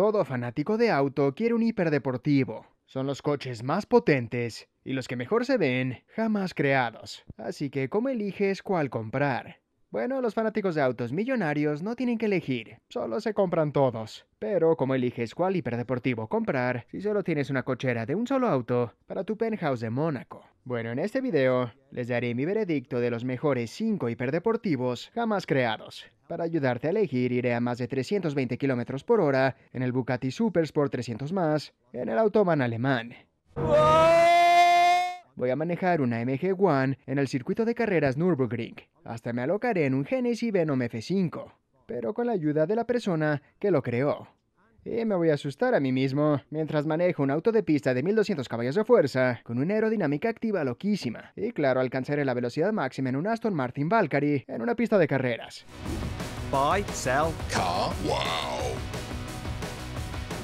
Todo fanático de auto quiere un hiperdeportivo. Son los coches más potentes y los que mejor se ven jamás creados. Así que, ¿cómo eliges cuál comprar? Bueno, los fanáticos de autos millonarios no tienen que elegir, solo se compran todos. Pero, ¿cómo eliges cuál hiperdeportivo comprar si solo tienes una cochera de un solo auto para tu penthouse de Mónaco? Bueno, en este video les daré mi veredicto de los mejores 5 hiperdeportivos jamás creados. Para ayudarte a elegir, iré a más de 320 km por hora en el Bucati Supersport 300 más, en el Autobahn alemán voy a manejar una MG1 en el circuito de carreras Nürburgring. Hasta me alocaré en un Genesis Venom F5, pero con la ayuda de la persona que lo creó. Y me voy a asustar a mí mismo mientras manejo un auto de pista de 1200 caballos de fuerza con una aerodinámica activa loquísima. Y claro, alcanzaré la velocidad máxima en un Aston Martin Valkyrie en una pista de carreras. car, wow.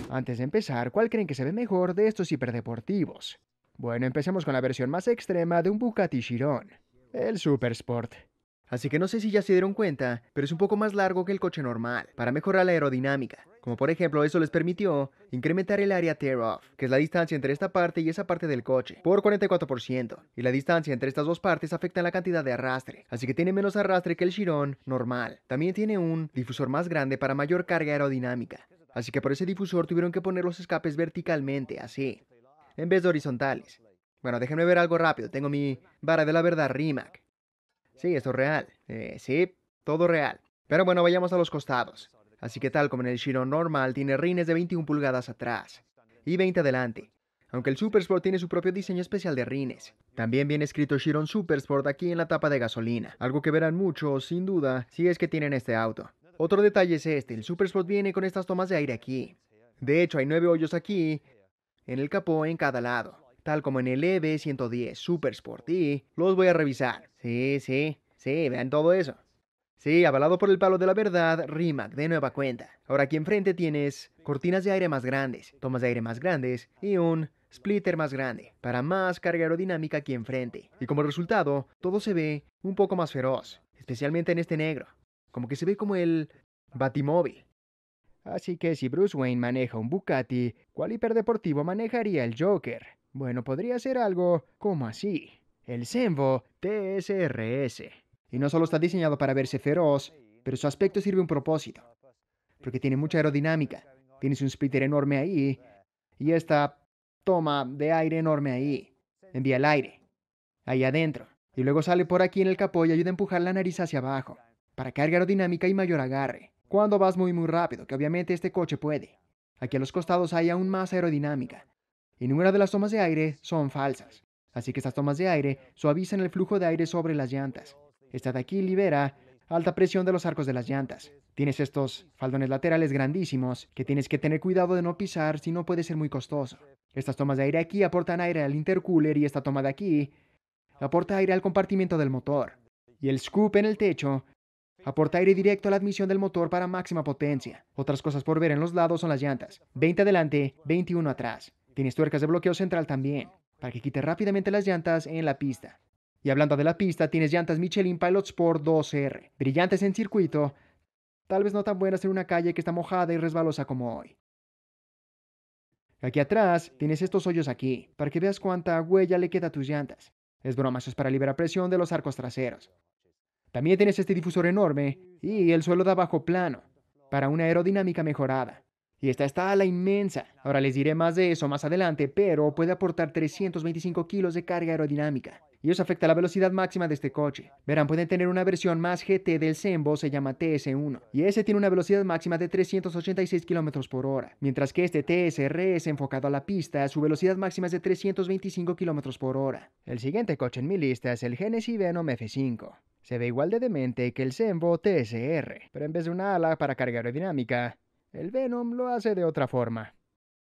Antes de empezar, ¿cuál creen que se ve mejor de estos hiperdeportivos? Bueno, empecemos con la versión más extrema de un Bucati Chiron, el Supersport. Así que no sé si ya se dieron cuenta, pero es un poco más largo que el coche normal, para mejorar la aerodinámica. Como por ejemplo, eso les permitió incrementar el área tear-off, que es la distancia entre esta parte y esa parte del coche, por 44%. Y la distancia entre estas dos partes afecta la cantidad de arrastre, así que tiene menos arrastre que el Chiron normal. También tiene un difusor más grande para mayor carga aerodinámica. Así que por ese difusor tuvieron que poner los escapes verticalmente, así en vez de horizontales. Bueno, déjenme ver algo rápido. Tengo mi vara de la verdad, RIMAC. Sí, esto es real. Eh, sí, todo real. Pero bueno, vayamos a los costados. Así que tal como en el Chiron normal, tiene rines de 21 pulgadas atrás y 20 adelante. Aunque el Super Sport tiene su propio diseño especial de rines. También viene escrito Chiron Super Sport aquí en la tapa de gasolina. Algo que verán muchos, sin duda, si es que tienen este auto. Otro detalle es este, el Super Sport viene con estas tomas de aire aquí. De hecho, hay nueve hoyos aquí en el capó en cada lado, tal como en el EV 110 Super Sport y los voy a revisar. Sí, sí, sí, vean todo eso. Sí, avalado por el palo de la verdad, RIMAC de nueva cuenta. Ahora aquí enfrente tienes cortinas de aire más grandes, tomas de aire más grandes y un splitter más grande, para más carga aerodinámica aquí enfrente. Y como resultado, todo se ve un poco más feroz, especialmente en este negro. Como que se ve como el Batimóvil. Así que si Bruce Wayne maneja un Bucati, ¿cuál hiperdeportivo manejaría el Joker? Bueno, podría ser algo como así. El Senvo TSRS. Y no solo está diseñado para verse feroz, pero su aspecto sirve un propósito. Porque tiene mucha aerodinámica, tienes un splitter enorme ahí y esta toma de aire enorme ahí. Envía el aire, ahí adentro. Y luego sale por aquí en el capó y ayuda a empujar la nariz hacia abajo, para carga aerodinámica y mayor agarre cuando vas muy muy rápido, que obviamente este coche puede. Aquí a los costados hay aún más aerodinámica. Y ninguna de las tomas de aire son falsas. Así que estas tomas de aire suavizan el flujo de aire sobre las llantas. Esta de aquí libera alta presión de los arcos de las llantas. Tienes estos faldones laterales grandísimos que tienes que tener cuidado de no pisar si no puede ser muy costoso. Estas tomas de aire aquí aportan aire al intercooler y esta toma de aquí aporta aire al compartimiento del motor. Y el scoop en el techo Aporta aire directo a la admisión del motor para máxima potencia. Otras cosas por ver en los lados son las llantas. 20 adelante, 21 atrás. Tienes tuercas de bloqueo central también, para que quite rápidamente las llantas en la pista. Y hablando de la pista, tienes llantas Michelin Pilot Sport 2R, brillantes en circuito, tal vez no tan buenas en una calle que está mojada y resbalosa como hoy. Aquí atrás tienes estos hoyos aquí, para que veas cuánta huella le queda a tus llantas. Es broma, eso es para liberar presión de los arcos traseros. También tienes este difusor enorme y el suelo de abajo plano para una aerodinámica mejorada. Y esta está a la inmensa. Ahora les diré más de eso más adelante, pero puede aportar 325 kilos de carga aerodinámica. Y eso afecta la velocidad máxima de este coche. Verán, pueden tener una versión más GT del Sembo, se llama TS1. Y ese tiene una velocidad máxima de 386 km por hora. Mientras que este TSR es enfocado a la pista, su velocidad máxima es de 325 km por hora. El siguiente coche en mi lista es el Genesis Venom F5. Se ve igual de demente que el Sembo TSR, pero en vez de una ala para carga aerodinámica, el Venom lo hace de otra forma.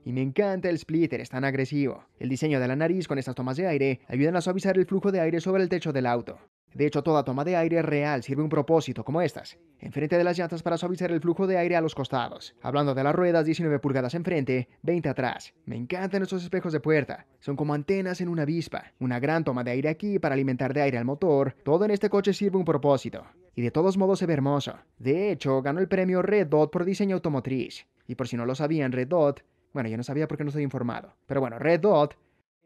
Y me encanta el splitter, es tan agresivo. El diseño de la nariz con estas tomas de aire ayudan a suavizar el flujo de aire sobre el techo del auto, de hecho, toda toma de aire real sirve un propósito, como estas. Enfrente de las llantas para suavizar el flujo de aire a los costados. Hablando de las ruedas, 19 pulgadas enfrente, 20 atrás. Me encantan estos espejos de puerta. Son como antenas en una avispa. Una gran toma de aire aquí para alimentar de aire al motor. Todo en este coche sirve un propósito. Y de todos modos se ve hermoso. De hecho, ganó el premio Red Dot por diseño automotriz. Y por si no lo sabían, Red Dot... Bueno, yo no sabía porque no estoy informado. Pero bueno, Red Dot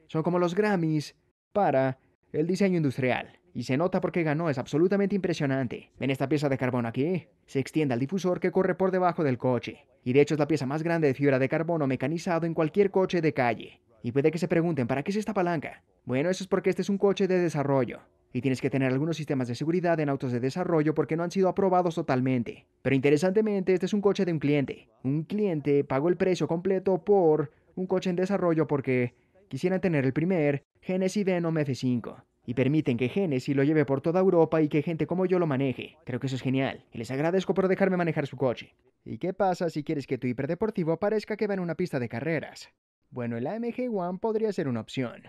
son como los Grammys para el diseño industrial y se nota porque ganó, es absolutamente impresionante. Ven esta pieza de carbono aquí, se extiende al difusor que corre por debajo del coche, y de hecho es la pieza más grande de fibra de carbono mecanizado en cualquier coche de calle. Y puede que se pregunten, ¿para qué es esta palanca? Bueno, eso es porque este es un coche de desarrollo, y tienes que tener algunos sistemas de seguridad en autos de desarrollo porque no han sido aprobados totalmente. Pero interesantemente, este es un coche de un cliente. Un cliente pagó el precio completo por un coche en desarrollo porque quisieran tener el primer Genesis Venom F5 y permiten que Genesis lo lleve por toda Europa y que gente como yo lo maneje. Creo que eso es genial, y les agradezco por dejarme manejar su coche. ¿Y qué pasa si quieres que tu hiperdeportivo parezca que va en una pista de carreras? Bueno, el AMG One podría ser una opción.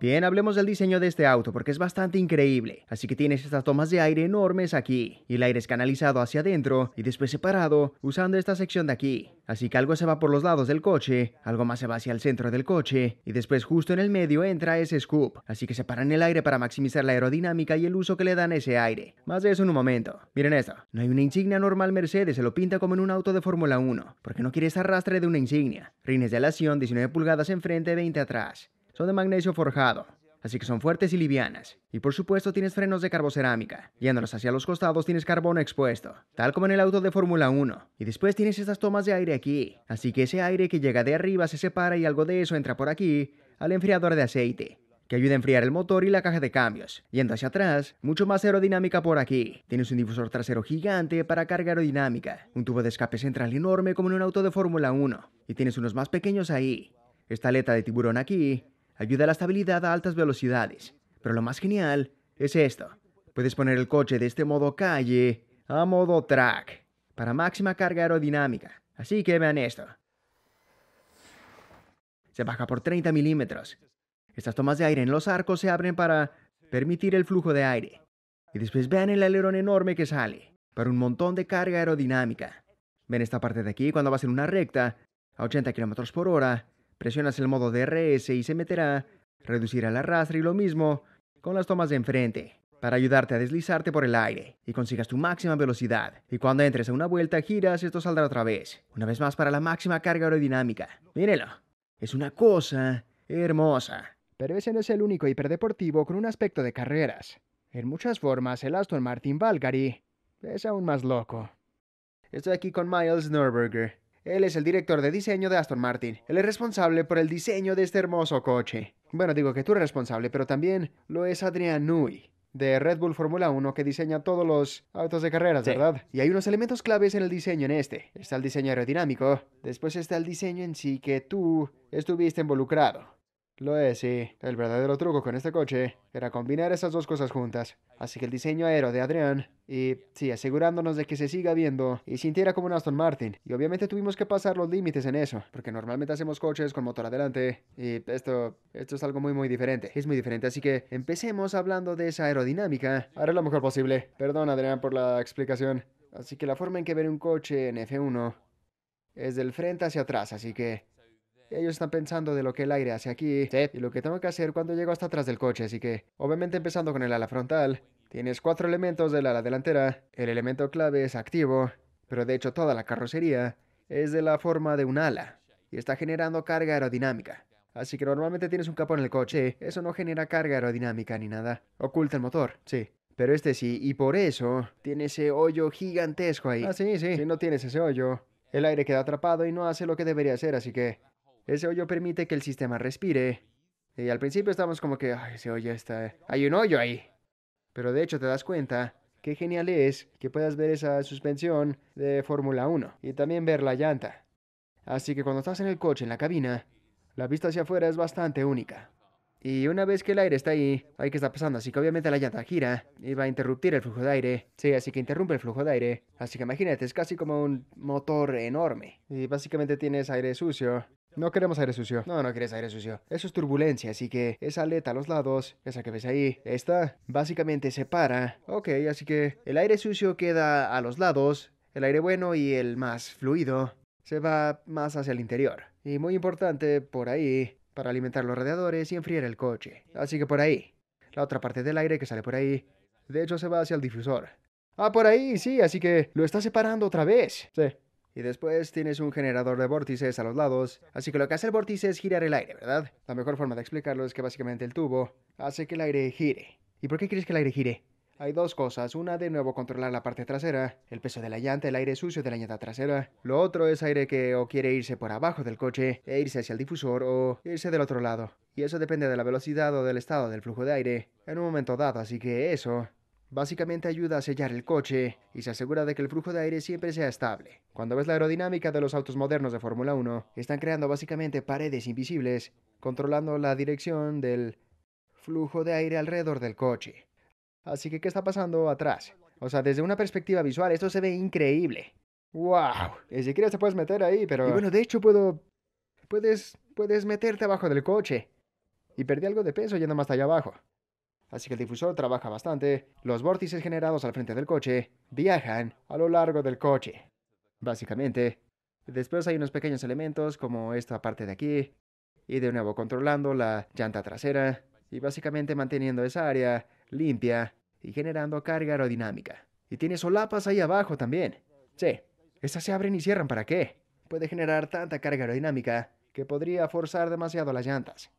Bien, hablemos del diseño de este auto porque es bastante increíble. Así que tienes estas tomas de aire enormes aquí, y el aire es canalizado hacia adentro y después separado usando esta sección de aquí. Así que algo se va por los lados del coche, algo más se va hacia el centro del coche, y después justo en el medio entra ese scoop. Así que separan el aire para maximizar la aerodinámica y el uso que le dan ese aire. Más de eso en un momento. Miren esto, no hay una insignia normal Mercedes, se lo pinta como en un auto de Fórmula 1, porque no quieres arrastre de una insignia. Rines de alación, 19 pulgadas enfrente, 20 atrás. Son de magnesio forjado, así que son fuertes y livianas. Y por supuesto tienes frenos de carbocerámica. Yéndolos hacia los costados tienes carbono expuesto, tal como en el auto de Fórmula 1. Y después tienes estas tomas de aire aquí, así que ese aire que llega de arriba se separa y algo de eso entra por aquí al enfriador de aceite que ayuda a enfriar el motor y la caja de cambios. Yendo hacia atrás, mucho más aerodinámica por aquí. Tienes un difusor trasero gigante para carga aerodinámica, un tubo de escape central enorme como en un auto de Fórmula 1, y tienes unos más pequeños ahí. Esta aleta de tiburón aquí, ayuda a la estabilidad a altas velocidades. Pero lo más genial es esto. Puedes poner el coche de este modo calle a modo track para máxima carga aerodinámica. Así que vean esto. Se baja por 30 milímetros. Estas tomas de aire en los arcos se abren para permitir el flujo de aire. Y después vean el alerón enorme que sale para un montón de carga aerodinámica. Ven esta parte de aquí cuando vas en una recta a 80 km por hora Presionas el modo DRS y se meterá, reducirá la arrastre y lo mismo con las tomas de enfrente para ayudarte a deslizarte por el aire y consigas tu máxima velocidad. Y cuando entres a una vuelta, giras esto saldrá otra vez. Una vez más para la máxima carga aerodinámica. Mírelo. Es una cosa hermosa. Pero ese no es el único hiperdeportivo con un aspecto de carreras. En muchas formas, el Aston Martin Valkyrie es aún más loco. Estoy aquí con Miles Norberger, él es el director de diseño de Aston Martin. Él es responsable por el diseño de este hermoso coche. Bueno, digo que tú eres responsable, pero también lo es Adrian Nui de Red Bull Fórmula 1 que diseña todos los autos de carreras, ¿verdad? Y hay unos elementos claves en el diseño en este. Está el diseño aerodinámico, después está el diseño en sí que tú estuviste involucrado. Lo es, sí. El verdadero truco con este coche era combinar esas dos cosas juntas. Así que el diseño aero de Adrián, y sí, asegurándonos de que se siga viendo y sintiera como un Aston Martin. Y obviamente tuvimos que pasar los límites en eso, porque normalmente hacemos coches con motor adelante, y esto, esto es algo muy, muy diferente. Es muy diferente, así que empecemos hablando de esa aerodinámica. Haré lo mejor posible. Perdón, Adrián, por la explicación. Así que la forma en que ver un coche en F1 es del frente hacia atrás, así que ellos están pensando de lo que el aire hace aquí y lo que tengo que hacer cuando llego hasta atrás del coche, así que obviamente empezando con el ala frontal, tienes cuatro elementos del ala delantera, el elemento clave es activo, pero de hecho toda la carrocería es de la forma de un ala y está generando carga aerodinámica. Así que normalmente tienes un capó en el coche, eso no genera carga aerodinámica ni nada, oculta el motor, sí. Pero este sí, y por eso tiene ese hoyo gigantesco ahí. Ah, sí, sí. Si no tienes ese hoyo, el aire queda atrapado y no hace lo que debería hacer, así que ese hoyo permite que el sistema respire. Y al principio estamos como que, ay, ese hoyo está... Hay un hoyo ahí. Pero de hecho te das cuenta qué genial es que puedas ver esa suspensión de Fórmula 1 y también ver la llanta. Así que cuando estás en el coche, en la cabina, la vista hacia afuera es bastante única. Y una vez que el aire está ahí, hay que está pasando, así que obviamente la llanta gira y va a interrumpir el flujo de aire. Sí, así que interrumpe el flujo de aire. Así que imagínate, es casi como un motor enorme. Y básicamente tienes aire sucio no queremos aire sucio. No, no quieres aire sucio. Eso es turbulencia, así que esa aleta a los lados, esa que ves ahí, esta básicamente separa. Ok, así que el aire sucio queda a los lados, el aire bueno y el más fluido se va más hacia el interior. Y muy importante, por ahí, para alimentar los radiadores y enfriar el coche. Así que por ahí. La otra parte del aire que sale por ahí, de hecho se va hacia el difusor. Ah, por ahí, sí, así que lo está separando otra vez. Sí. Y después tienes un generador de vórtices a los lados, así que lo que hace el vórtice es girar el aire, ¿verdad? La mejor forma de explicarlo es que básicamente el tubo hace que el aire gire. ¿Y por qué quieres que el aire gire? Hay dos cosas, una de nuevo controlar la parte trasera, el peso de la llanta, el aire sucio de la llanta trasera. Lo otro es aire que o quiere irse por abajo del coche e irse hacia el difusor o irse del otro lado. Y eso depende de la velocidad o del estado del flujo de aire en un momento dado, así que eso Básicamente ayuda a sellar el coche y se asegura de que el flujo de aire siempre sea estable. Cuando ves la aerodinámica de los autos modernos de Fórmula 1, están creando básicamente paredes invisibles, controlando la dirección del flujo de aire alrededor del coche. Así que, ¿qué está pasando atrás? O sea, desde una perspectiva visual, esto se ve increíble. ¡Wow! Ni siquiera te puedes meter ahí, pero... Y bueno, de hecho puedo... Puedes... Puedes meterte abajo del coche. Y perdí algo de peso yendo más allá abajo así que el difusor trabaja bastante. Los vórtices generados al frente del coche viajan a lo largo del coche, básicamente. Después hay unos pequeños elementos como esta parte de aquí, y de nuevo controlando la llanta trasera, y básicamente manteniendo esa área limpia y generando carga aerodinámica. Y tiene solapas ahí abajo también. Sí, estas se abren y cierran para qué. Puede generar tanta carga aerodinámica que podría forzar demasiado las llantas.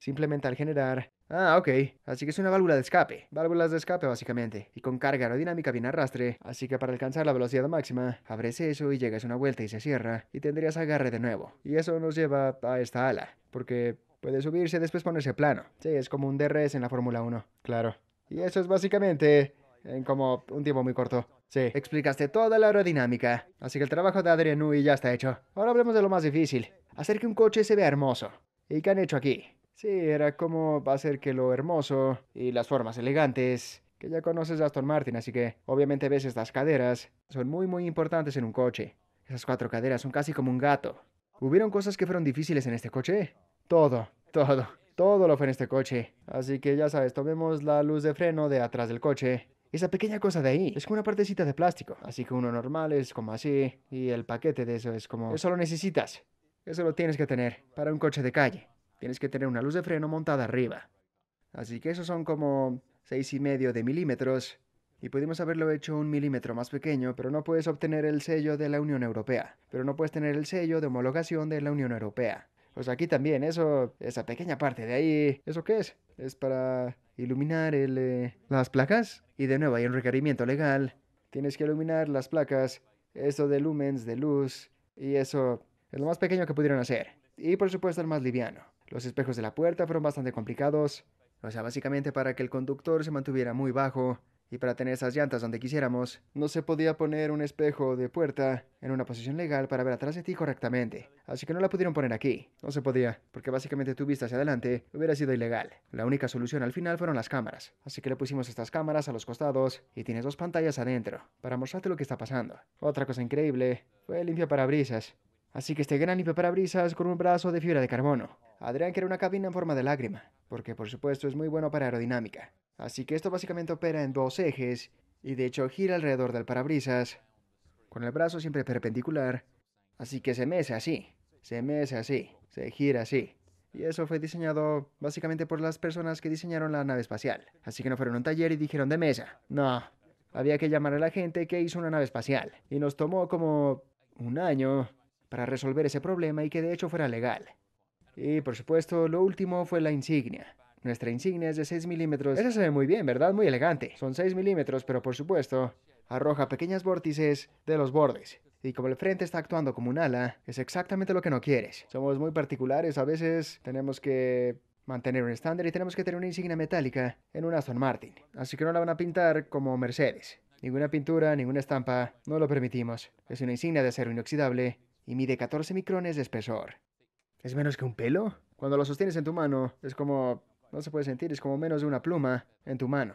Simplemente al generar Ah, ok. Así que es una válvula de escape. Válvulas de escape, básicamente. Y con carga aerodinámica bien arrastre. Así que para alcanzar la velocidad máxima, abres eso y llegas una vuelta y se cierra. Y tendrías agarre de nuevo. Y eso nos lleva a esta ala. Porque puede subirse y después ponerse plano. Sí, es como un DRS en la Fórmula 1. Claro. Y eso es básicamente en como un tiempo muy corto. Sí, explicaste toda la aerodinámica, así que el trabajo de Adrian Nui ya está hecho. Ahora hablemos de lo más difícil, hacer que un coche se vea hermoso. ¿Y qué han hecho aquí? Sí, era como va a ser que lo hermoso y las formas elegantes, que ya conoces a Aston Martin, así que obviamente ves estas caderas, son muy muy importantes en un coche. Esas cuatro caderas son casi como un gato. ¿Hubieron cosas que fueron difíciles en este coche? Todo, todo, todo lo fue en este coche. Así que ya sabes, tomemos la luz de freno de atrás del coche. Esa pequeña cosa de ahí es como una partecita de plástico. Así que uno normal es como así. Y el paquete de eso es como... Eso lo necesitas. Eso lo tienes que tener para un coche de calle tienes que tener una luz de freno montada arriba. Así que esos son como seis y medio de milímetros y pudimos haberlo hecho un milímetro más pequeño, pero no puedes obtener el sello de la Unión Europea, pero no puedes tener el sello de homologación de la Unión Europea. Pues aquí también, eso, esa pequeña parte de ahí, ¿eso qué es? Es para iluminar eh, las placas. Y de nuevo hay un requerimiento legal. Tienes que iluminar las placas, eso de lumens, de luz, y eso es lo más pequeño que pudieron hacer. Y por supuesto el más liviano. Los espejos de la puerta fueron bastante complicados, o sea, básicamente para que el conductor se mantuviera muy bajo y para tener esas llantas donde quisiéramos, no se podía poner un espejo de puerta en una posición legal para ver atrás de ti correctamente. Así que no la pudieron poner aquí. No se podía, porque básicamente tu vista hacia adelante hubiera sido ilegal. La única solución al final fueron las cámaras. Así que le pusimos estas cámaras a los costados y tienes dos pantallas adentro para mostrarte lo que está pasando. Otra cosa increíble fue el limpio parabrisas. Así que este gran limpio parabrisas con un brazo de fibra de carbono. Adrián quiere una cabina en forma de lágrima, porque por supuesto es muy bueno para aerodinámica. Así que esto básicamente opera en dos ejes, y de hecho gira alrededor del parabrisas, con el brazo siempre perpendicular. Así que se mece así, se mece así, se gira así. Y eso fue diseñado básicamente por las personas que diseñaron la nave espacial. Así que no fueron un taller y dijeron de mesa. No, había que llamar a la gente que hizo una nave espacial. Y nos tomó como un año para resolver ese problema y que de hecho fuera legal. Y por supuesto, lo último fue la insignia. Nuestra insignia es de 6 milímetros. Esa se ve muy bien, ¿verdad? Muy elegante. Son 6 milímetros, pero por supuesto, arroja pequeñas vórtices de los bordes. Y como el frente está actuando como un ala, es exactamente lo que no quieres. Somos muy particulares, a veces tenemos que mantener un estándar y tenemos que tener una insignia metálica en un Aston Martin. Así que no la van a pintar como Mercedes. Ninguna pintura, ninguna estampa, no lo permitimos. Es una insignia de acero inoxidable y mide 14 micrones de espesor. Es menos que un pelo. Cuando lo sostienes en tu mano, es como... No se puede sentir, es como menos de una pluma en tu mano.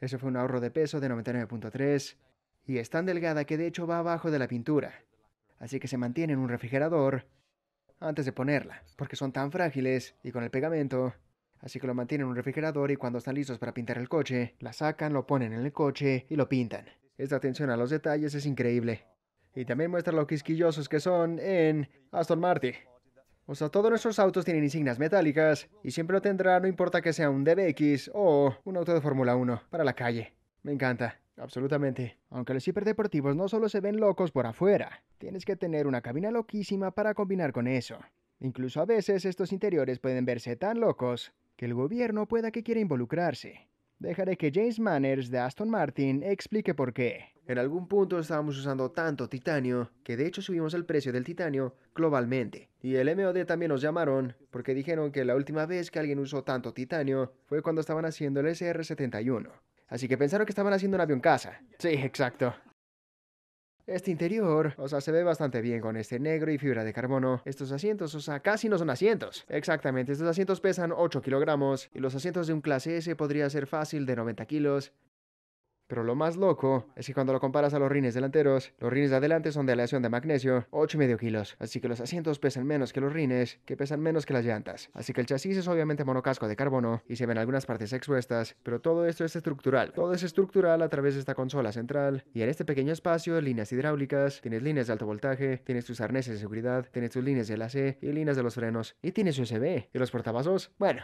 Eso fue un ahorro de peso de 99.3 y es tan delgada que de hecho va abajo de la pintura. Así que se mantiene en un refrigerador antes de ponerla, porque son tan frágiles y con el pegamento. Así que lo mantienen en un refrigerador y cuando están listos para pintar el coche, la sacan, lo ponen en el coche y lo pintan. Esta atención a los detalles es increíble. Y también muestra lo quisquillosos que son en Aston Martin. O sea, todos nuestros autos tienen insignias metálicas y siempre lo tendrá, no importa que sea un DBX o un auto de Fórmula 1 para la calle. Me encanta. Absolutamente. Aunque los hiperdeportivos no solo se ven locos por afuera, tienes que tener una cabina loquísima para combinar con eso. Incluso a veces estos interiores pueden verse tan locos que el gobierno pueda que quiera involucrarse. Dejaré que James Manners de Aston Martin explique por qué. En algún punto estábamos usando tanto titanio que de hecho subimos el precio del titanio globalmente. Y el MOD también nos llamaron porque dijeron que la última vez que alguien usó tanto titanio fue cuando estaban haciendo el SR-71. Así que pensaron que estaban haciendo un avión casa. Sí, exacto. Este interior, o sea, se ve bastante bien con este negro y fibra de carbono. Estos asientos, o sea, casi no son asientos. Exactamente, estos asientos pesan 8 kilogramos y los asientos de un clase S podría ser fácil de 90 kilos. Pero lo más loco es que cuando lo comparas a los rines delanteros, los rines de adelante son de aleación de magnesio, 8,5 kilos. Así que los asientos pesan menos que los rines, que pesan menos que las llantas. Así que el chasis es obviamente monocasco de carbono y se ven algunas partes expuestas, pero todo esto es estructural. Todo es estructural a través de esta consola central. Y en este pequeño espacio, líneas hidráulicas, tienes líneas de alto voltaje, tienes tus arneses de seguridad, tienes tus líneas de la c y líneas de los frenos. Y tienes USB. ¿Y los portavasos? Bueno,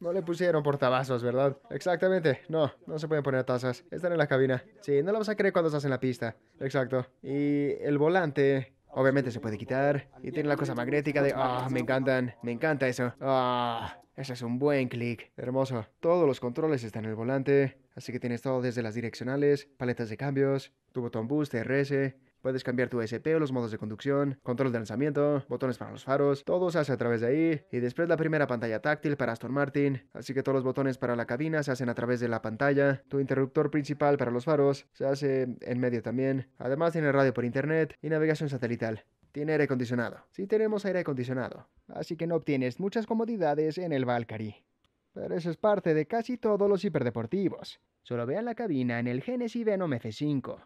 no le pusieron portavasos, ¿verdad? Exactamente. No, no se pueden poner tazas. Están en la cabina. Sí, no lo vas a creer cuando estás en la pista. Exacto. Y el volante... Obviamente se puede quitar. Y tiene la cosa magnética de... ¡Ah, me encantan! Me encanta eso. ¡Ah! ese es un buen clic. Hermoso. Todos los controles están en el volante. Así que tienes todo desde las direccionales, paletas de cambios, tu botón boost, RS, Puedes cambiar tu SP o los modos de conducción, control de lanzamiento, botones para los faros, todo se hace a través de ahí. Y después la primera pantalla táctil para Aston Martin, así que todos los botones para la cabina se hacen a través de la pantalla. Tu interruptor principal para los faros se hace en medio también. Además tiene radio por internet y navegación satelital tiene aire acondicionado. Sí tenemos aire acondicionado. Así que no obtienes muchas comodidades en el Valkyrie. Pero eso es parte de casi todos los hiperdeportivos. Solo vean la cabina en el Genesis Venom F5.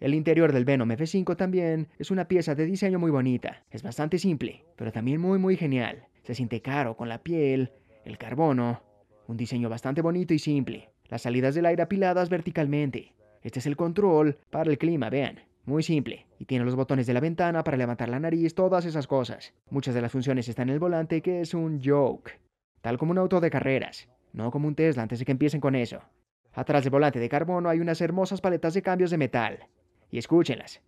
El interior del Venom F5 también es una pieza de diseño muy bonita. Es bastante simple, pero también muy muy genial. Se siente caro con la piel, el carbono. Un diseño bastante bonito y simple. Las salidas del aire apiladas verticalmente. Este es el control para el clima, vean. Muy simple. Y tiene los botones de la ventana para levantar la nariz, todas esas cosas. Muchas de las funciones están en el volante, que es un joke. Tal como un auto de carreras. No como un Tesla antes de que empiecen con eso. Atrás del volante de carbono hay unas hermosas paletas de cambios de metal y escúchenlas.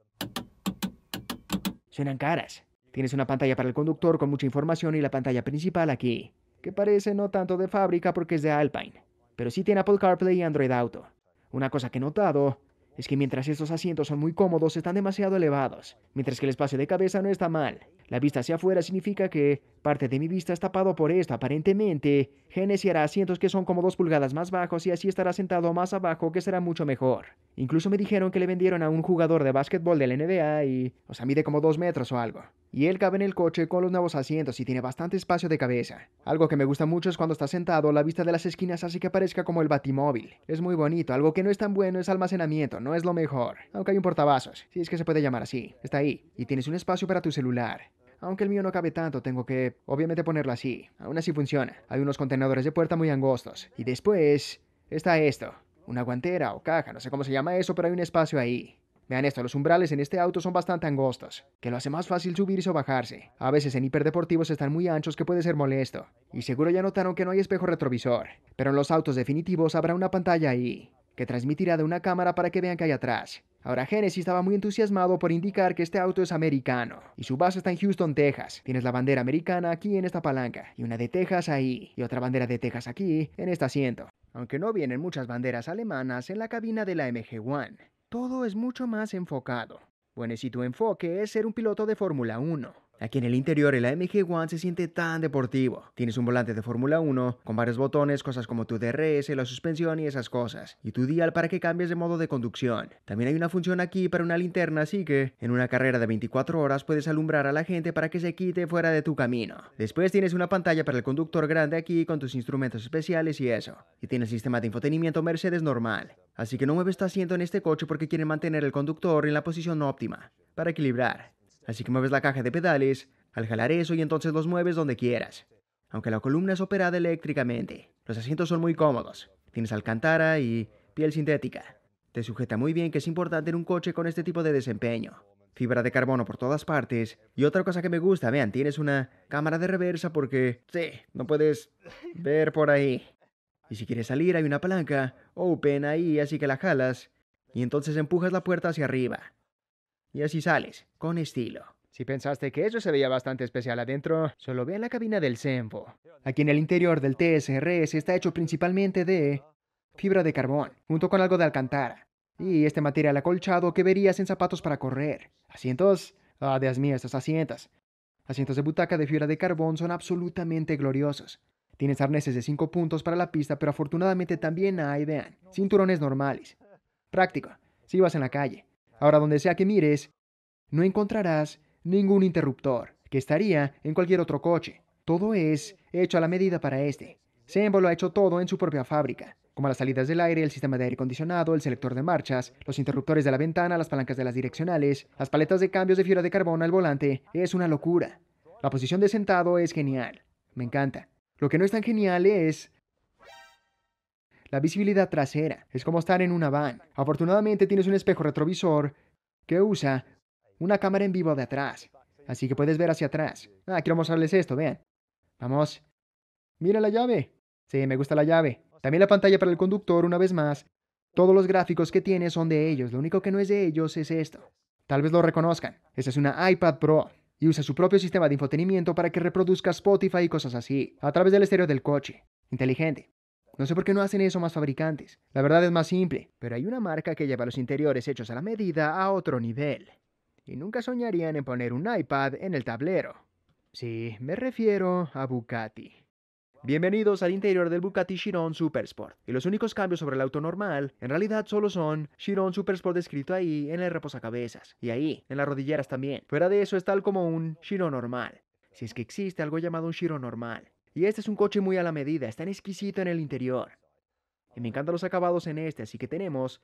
Suenan caras. Tienes una pantalla para el conductor con mucha información y la pantalla principal aquí, que parece no tanto de fábrica porque es de Alpine, pero sí tiene Apple CarPlay y Android Auto. Una cosa que he notado es que mientras estos asientos son muy cómodos, están demasiado elevados, mientras que el espacio de cabeza no está mal. La vista hacia afuera significa que parte de mi vista es tapado por esto, aparentemente. Genesis hará asientos que son como dos pulgadas más bajos y así estará sentado más abajo, que será mucho mejor. Incluso me dijeron que le vendieron a un jugador de básquetbol del NBA y, o sea, mide como dos metros o algo. Y él cabe en el coche con los nuevos asientos y tiene bastante espacio de cabeza. Algo que me gusta mucho es cuando está sentado, la vista de las esquinas hace que parezca como el batimóvil. Es muy bonito, algo que no es tan bueno es almacenamiento, no es lo mejor. Aunque hay un portavasos, si es que se puede llamar así. Está ahí. Y tienes un espacio para tu celular aunque el mío no cabe tanto, tengo que obviamente ponerlo así. Aún así funciona. Hay unos contenedores de puerta muy angostos. Y después está esto. Una guantera o caja, no sé cómo se llama eso, pero hay un espacio ahí. Vean esto, los umbrales en este auto son bastante angostos, que lo hace más fácil subirse o bajarse. A veces en hiperdeportivos están muy anchos que puede ser molesto. Y seguro ya notaron que no hay espejo retrovisor, pero en los autos definitivos habrá una pantalla ahí que transmitirá de una cámara para que vean que hay atrás. Ahora Genesis estaba muy entusiasmado por indicar que este auto es americano y su base está en Houston, Texas. Tienes la bandera americana aquí en esta palanca y una de Texas ahí y otra bandera de Texas aquí en este asiento. Aunque no vienen muchas banderas alemanas en la cabina de la MG1, todo es mucho más enfocado. Bueno, si tu enfoque es ser un piloto de Fórmula 1. Aquí en el interior, el AMG One se siente tan deportivo. Tienes un volante de Fórmula 1, con varios botones, cosas como tu DRS, la suspensión y esas cosas, y tu dial para que cambies de modo de conducción. También hay una función aquí para una linterna, así que en una carrera de 24 horas puedes alumbrar a la gente para que se quite fuera de tu camino. Después tienes una pantalla para el conductor grande aquí con tus instrumentos especiales y eso. Y tiene sistema de infotenimiento Mercedes normal. Así que no mueves tu asiento en este coche porque quieren mantener el conductor en la posición óptima, para equilibrar. Así que mueves la caja de pedales, al jalar eso y entonces los mueves donde quieras. Aunque la columna es operada eléctricamente, los asientos son muy cómodos. Tienes alcantara y piel sintética. Te sujeta muy bien que es importante en un coche con este tipo de desempeño. Fibra de carbono por todas partes. Y otra cosa que me gusta, vean, tienes una cámara de reversa porque, sí, no puedes ver por ahí. Y si quieres salir hay una palanca, open ahí, así que la jalas. Y entonces empujas la puerta hacia arriba. Y así sales, con estilo. Si pensaste que eso se veía bastante especial adentro, solo ve en la cabina del senfo Aquí en el interior del TSRS está hecho principalmente de fibra de carbón, junto con algo de alcantara. Y este material acolchado que verías en zapatos para correr. Asientos, ah, Dios mío, estas asientos. Asientos de butaca de fibra de carbón son absolutamente gloriosos. Tienes arneses de 5 puntos para la pista, pero afortunadamente también hay, vean, cinturones normales. Práctico, si vas en la calle. Ahora, donde sea que mires, no encontrarás ningún interruptor, que estaría en cualquier otro coche. Todo es hecho a la medida para este. Sembo lo ha hecho todo en su propia fábrica, como las salidas del aire, el sistema de aire acondicionado, el selector de marchas, los interruptores de la ventana, las palancas de las direccionales, las paletas de cambios de fibra de carbono al volante. Es una locura. La posición de sentado es genial. Me encanta. Lo que no es tan genial es la visibilidad trasera es como estar en una van. Afortunadamente tienes un espejo retrovisor que usa una cámara en vivo de atrás. Así que puedes ver hacia atrás. Ah, quiero mostrarles esto, vean. Vamos. Mira la llave. Sí, me gusta la llave. También la pantalla para el conductor, una vez más. Todos los gráficos que tiene son de ellos. Lo único que no es de ellos es esto. Tal vez lo reconozcan. Esta es una iPad Pro y usa su propio sistema de infotenimiento para que reproduzca Spotify y cosas así, a través del estéreo del coche. Inteligente. No sé por qué no hacen eso más fabricantes. La verdad es más simple, pero hay una marca que lleva los interiores hechos a la medida a otro nivel. Y nunca soñarían en poner un iPad en el tablero. Sí, me refiero a Bucati. Bienvenidos al interior del Bucati Chiron Supersport. Y los únicos cambios sobre el auto normal, en realidad solo son Chiron Supersport descrito ahí en el reposacabezas y ahí en las rodilleras también. Fuera de eso es tal como un Chiron normal. Si es que existe algo llamado un Chiron normal. Y este es un coche muy a la medida, es tan exquisito en el interior. Y me encantan los acabados en este, así que tenemos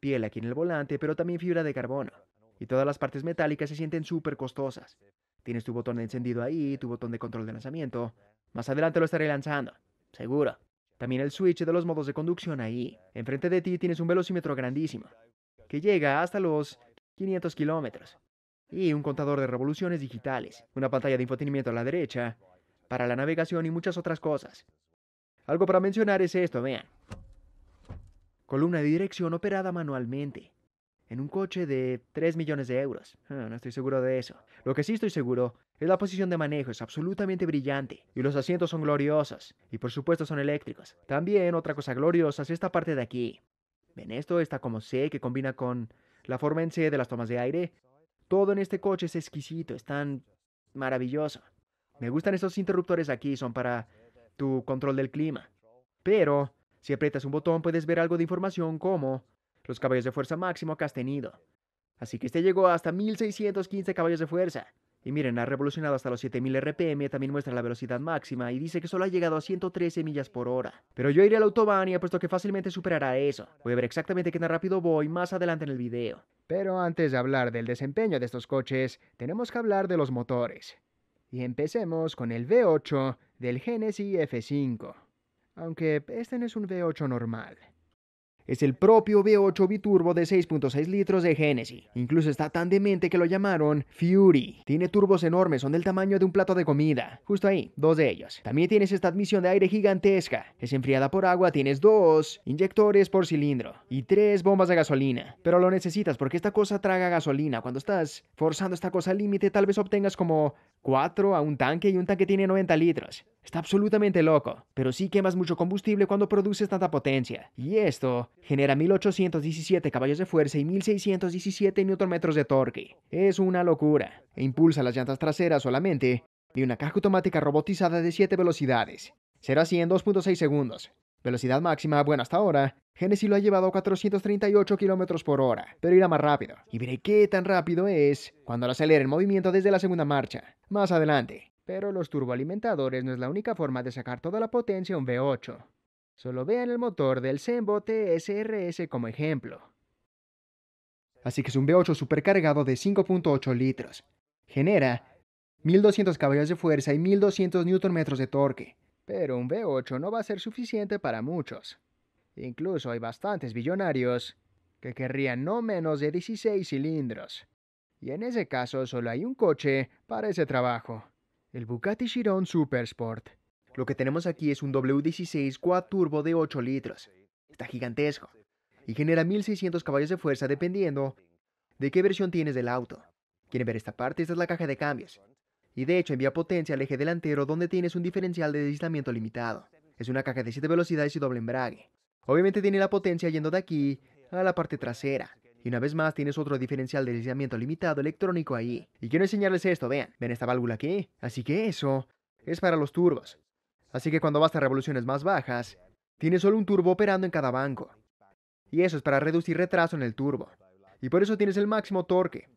piel aquí en el volante, pero también fibra de carbono. Y todas las partes metálicas se sienten súper costosas. Tienes tu botón de encendido ahí, tu botón de control de lanzamiento. Más adelante lo estaré lanzando, seguro. También el switch de los modos de conducción ahí. Enfrente de ti tienes un velocímetro grandísimo, que llega hasta los 500 kilómetros. Y un contador de revoluciones digitales, una pantalla de infotenimiento a la derecha para la navegación y muchas otras cosas. Algo para mencionar es esto, vean. Columna de dirección operada manualmente. En un coche de 3 millones de euros. Ah, no estoy seguro de eso. Lo que sí estoy seguro es la posición de manejo, es absolutamente brillante. Y los asientos son gloriosos. Y por supuesto son eléctricos. También otra cosa gloriosa es esta parte de aquí. Ven, esto está como C que combina con la forma en C de las tomas de aire. Todo en este coche es exquisito, es tan maravilloso. Me gustan estos interruptores aquí, son para tu control del clima. Pero, si aprietas un botón puedes ver algo de información como los caballos de fuerza máximo que has tenido. Así que este llegó hasta 1615 caballos de fuerza. Y miren, ha revolucionado hasta los 7000 RPM, también muestra la velocidad máxima y dice que solo ha llegado a 113 millas por hora. Pero yo iré la autobahn y apuesto que fácilmente superará eso. Voy a ver exactamente qué tan rápido voy más adelante en el video. Pero antes de hablar del desempeño de estos coches, tenemos que hablar de los motores y empecemos con el V8 del Genesis F5. Aunque este no es un V8 normal, es el propio V8 biturbo de 6.6 litros de Genesis. Incluso está tan demente que lo llamaron Fury. Tiene turbos enormes, son del tamaño de un plato de comida. Justo ahí, dos de ellos. También tienes esta admisión de aire gigantesca. Es enfriada por agua, tienes dos inyectores por cilindro y tres bombas de gasolina. Pero lo necesitas porque esta cosa traga gasolina. Cuando estás forzando esta cosa al límite, tal vez obtengas como cuatro a un tanque y un tanque tiene 90 litros. Está absolutamente loco, pero sí quemas mucho combustible cuando produces tanta potencia. Y esto genera 1817 caballos de fuerza y 1617 Nm de torque. Es una locura. E impulsa las llantas traseras solamente y una caja automática robotizada de 7 velocidades. Será así en 2.6 segundos. Velocidad máxima, buena hasta ahora, Genesis lo ha llevado a 438 km por hora, pero irá más rápido. Y veré qué tan rápido es cuando lo acelere en movimiento desde la segunda marcha, más adelante. Pero los turboalimentadores no es la única forma de sacar toda la potencia a un V8. Solo vean el motor del Zembo SRS como ejemplo. Así que es un V8 supercargado de 5.8 litros. Genera 1200 caballos de fuerza y 1200 Nm de torque. Pero un V8 no va a ser suficiente para muchos. Incluso hay bastantes billonarios que querrían no menos de 16 cilindros. Y en ese caso solo hay un coche para ese trabajo, el Bugatti Chiron Supersport. Lo que tenemos aquí es un W16 quad turbo de 8 litros. Está gigantesco. Y genera 1600 caballos de fuerza dependiendo de qué versión tienes del auto. ¿Quieren ver esta parte? Esta es la caja de cambios. Y de hecho envía potencia al eje delantero donde tienes un diferencial de deslizamiento limitado. Es una caja de 7 velocidades y doble embrague. Obviamente tiene la potencia yendo de aquí a la parte trasera. Y una vez más tienes otro diferencial de deslizamiento limitado electrónico ahí. Y quiero enseñarles esto, vean, ven esta válvula aquí. Así que eso es para los turbos. Así que cuando vas a revoluciones más bajas, tienes solo un turbo operando en cada banco. Y eso es para reducir retraso en el turbo. Y por eso tienes el máximo torque,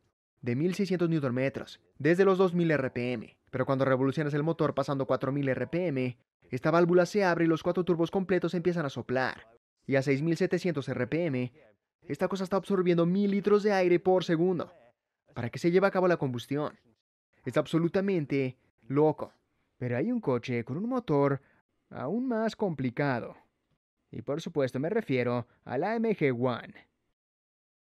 de 1600 Nm, desde los 2000 RPM. Pero cuando revolucionas el motor pasando 4000 RPM, esta válvula se abre y los cuatro turbos completos empiezan a soplar. Y a 6700 RPM, esta cosa está absorbiendo 1000 litros de aire por segundo para que se lleve a cabo la combustión. Es absolutamente loco pero hay un coche con un motor aún más complicado. Y por supuesto me refiero a la mg one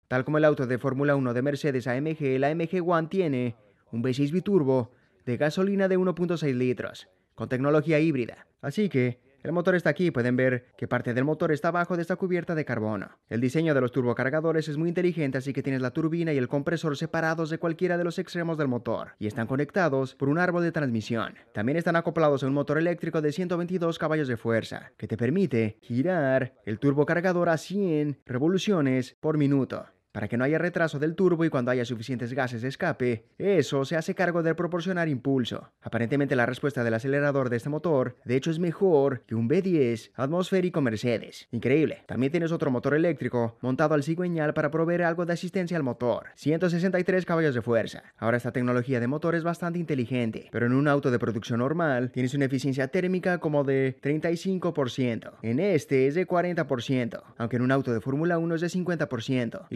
Tal como el auto de Fórmula 1 de Mercedes AMG, la AMG One tiene un V6 biturbo de gasolina de 1.6 litros, con tecnología híbrida. Así que el motor está aquí, pueden ver que parte del motor está abajo de esta cubierta de carbono. El diseño de los turbocargadores es muy inteligente, así que tienes la turbina y el compresor separados de cualquiera de los extremos del motor, y están conectados por un árbol de transmisión. También están acoplados a un motor eléctrico de 122 caballos de fuerza, que te permite girar el turbocargador a 100 revoluciones por minuto. Para que no haya retraso del turbo y cuando haya suficientes gases de escape, eso se hace cargo de proporcionar impulso. Aparentemente la respuesta del acelerador de este motor, de hecho, es mejor que un B10 atmosférico Mercedes. Increíble. También tienes otro motor eléctrico montado al cigüeñal para proveer algo de asistencia al motor. 163 caballos de fuerza. Ahora esta tecnología de motor es bastante inteligente, pero en un auto de producción normal tienes una eficiencia térmica como de 35%. En este es de 40%, aunque en un auto de Fórmula 1 es de 50%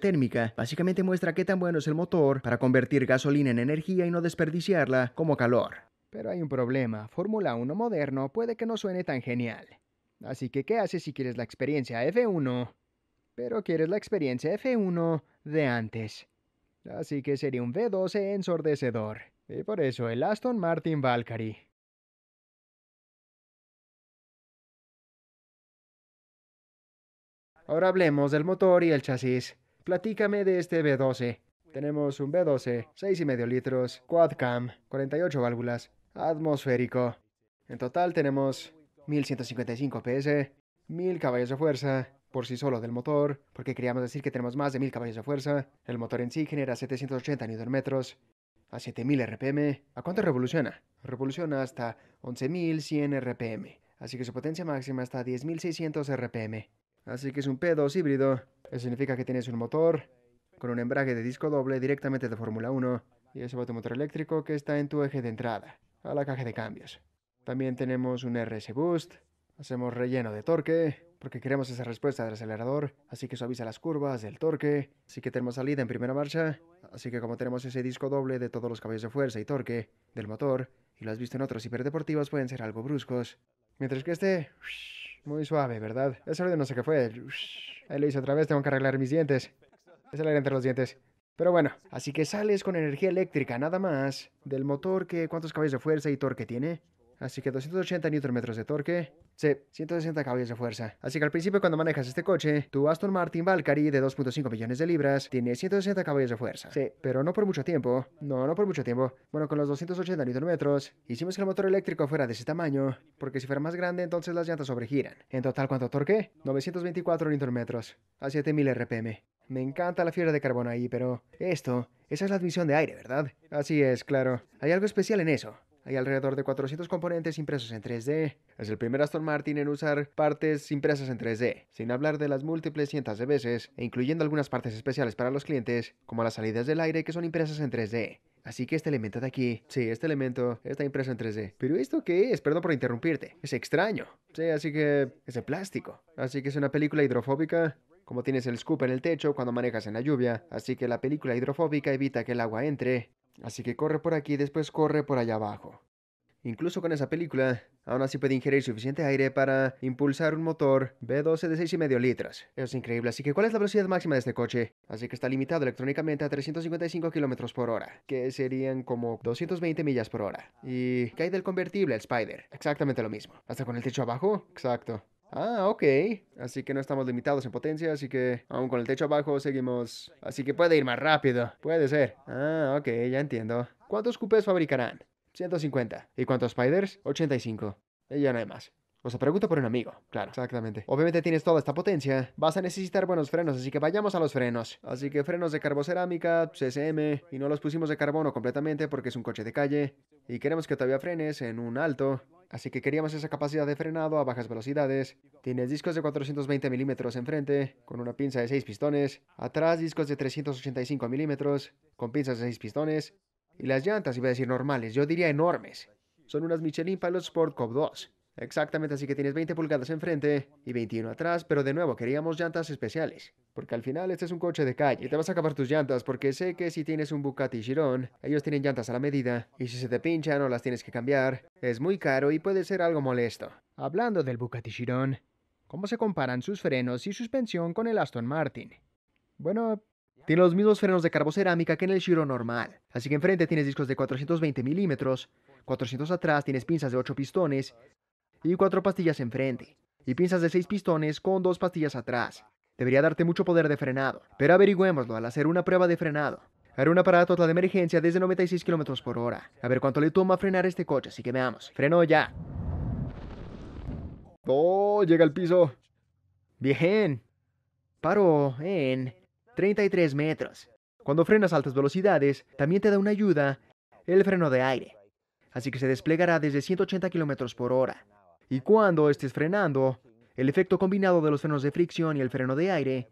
térmica. Básicamente muestra qué tan bueno es el motor para convertir gasolina en energía y no desperdiciarla como calor. Pero hay un problema, Fórmula 1 moderno puede que no suene tan genial. Así que, ¿qué haces si quieres la experiencia F1? Pero quieres la experiencia F1 de antes. Así que sería un V12 ensordecedor. Y por eso el Aston Martin Valkyrie. Ahora hablemos del motor y el chasis. Platícame de este B12. Tenemos un B12, 6,5 litros, quadcam, 48 válvulas, atmosférico. En total tenemos 1155 PS, 1000 caballos de fuerza por sí solo del motor, porque queríamos decir que tenemos más de 1000 caballos de fuerza. El motor en sí genera 780 Nm a 7000 RPM. ¿A cuánto revoluciona? Revoluciona hasta 11100 RPM, así que su potencia máxima está a 10600 RPM. Así que es un P2 híbrido. Eso significa que tienes un motor con un embrague de disco doble directamente de Fórmula 1 y ese va a motor eléctrico que está en tu eje de entrada, a la caja de cambios. También tenemos un RS Boost, hacemos relleno de torque, porque queremos esa respuesta del acelerador, así que suaviza las curvas, del torque, así que tenemos salida en primera marcha, así que como tenemos ese disco doble de todos los caballos de fuerza y torque del motor, y lo has visto en otros hiperdeportivos, pueden ser algo bruscos, mientras que este muy suave, ¿verdad? Ese orden no sé qué fue. Ahí lo hice otra vez, tengo que arreglar mis dientes. Es el aire entre los dientes. Pero bueno, así que sales con energía eléctrica, nada más. Del motor que cuántos caballos de fuerza y torque tiene. Así que 280 Nm de torque. Sí, 160 caballos de fuerza. Así que al principio cuando manejas este coche, tu Aston Martin Valkyrie de 2.5 millones de libras tiene 160 caballos de fuerza. Sí, pero no por mucho tiempo. No, no por mucho tiempo. Bueno, con los 280 Nm hicimos que el motor eléctrico fuera de ese tamaño, porque si fuera más grande entonces las llantas sobregiran. En total, ¿cuánto torque? 924 Nm a 7000 RPM. Me encanta la fibra de carbono ahí, pero esto, esa es la admisión de aire, ¿verdad? Así es, claro. Hay algo especial en eso. Hay alrededor de 400 componentes impresos en 3D. Es el primer Aston Martin en usar partes impresas en 3D, sin hablar de las múltiples cientos de veces, e incluyendo algunas partes especiales para los clientes, como las salidas del aire que son impresas en 3D. Así que este elemento de aquí, sí, este elemento está impreso en 3D. Pero ¿esto qué es? Perdón por interrumpirte. Es extraño. Sí, así que es de plástico. Así que es una película hidrofóbica. Como tienes el scoop en el techo cuando manejas en la lluvia, así que la película hidrofóbica evita que el agua entre Así que corre por aquí, después corre por allá abajo. Incluso con esa película, aún así puede ingerir suficiente aire para impulsar un motor B12 de 6,5 litros. Es increíble, así que ¿cuál es la velocidad máxima de este coche? Así que está limitado electrónicamente a 355 km por hora, que serían como 220 millas por hora. ¿Y qué hay del convertible, el Spider? Exactamente lo mismo. ¿Hasta con el techo abajo? Exacto. Ah, ok. Así que no estamos limitados en potencia, así que aún con el techo abajo seguimos... Así que puede ir más rápido. Puede ser. Ah, ok, ya entiendo. ¿Cuántos cupés fabricarán? 150. ¿Y cuántos spiders? 85. Y ya no hay más pues sea, pregunta por un amigo, claro. Exactamente. Obviamente tienes toda esta potencia. Vas a necesitar buenos frenos, así que vayamos a los frenos. Así que frenos de carbocerámica, CSM, y no los pusimos de carbono completamente porque es un coche de calle. Y queremos que todavía frenes en un alto. Así que queríamos esa capacidad de frenado a bajas velocidades. Tienes discos de 420 milímetros enfrente, con una pinza de 6 pistones. Atrás discos de 385 milímetros, con pinzas de 6 pistones. Y las llantas, iba a decir normales, yo diría enormes. Son unas Michelin Pilot Sport Cop 2. Exactamente, así que tienes 20 pulgadas enfrente y 21 atrás, pero de nuevo, queríamos llantas especiales, porque al final este es un coche de calle y te vas a acabar tus llantas, porque sé que si tienes un Bucati Chiron, ellos tienen llantas a la medida, y si se te pinchan o las tienes que cambiar, es muy caro y puede ser algo molesto. Hablando del Bucati Chiron, ¿cómo se comparan sus frenos y suspensión con el Aston Martin? Bueno, tiene los mismos frenos de carbocerámica que en el Chiron normal, así que enfrente tienes discos de 420 milímetros, 400 atrás tienes pinzas de 8 pistones, y cuatro pastillas enfrente, y pinzas de seis pistones con dos pastillas atrás. Debería darte mucho poder de frenado, pero averigüémoslo al hacer una prueba de frenado. Haré un aparato total de emergencia desde 96 km por hora. A ver cuánto le toma frenar este coche, así que veamos. Freno ya. Oh, llega al piso. Bien. Paro en 33 metros. Cuando frenas a altas velocidades, también te da una ayuda el freno de aire. Así que se desplegará desde 180 km por hora y cuando estés frenando, el efecto combinado de los frenos de fricción y el freno de aire,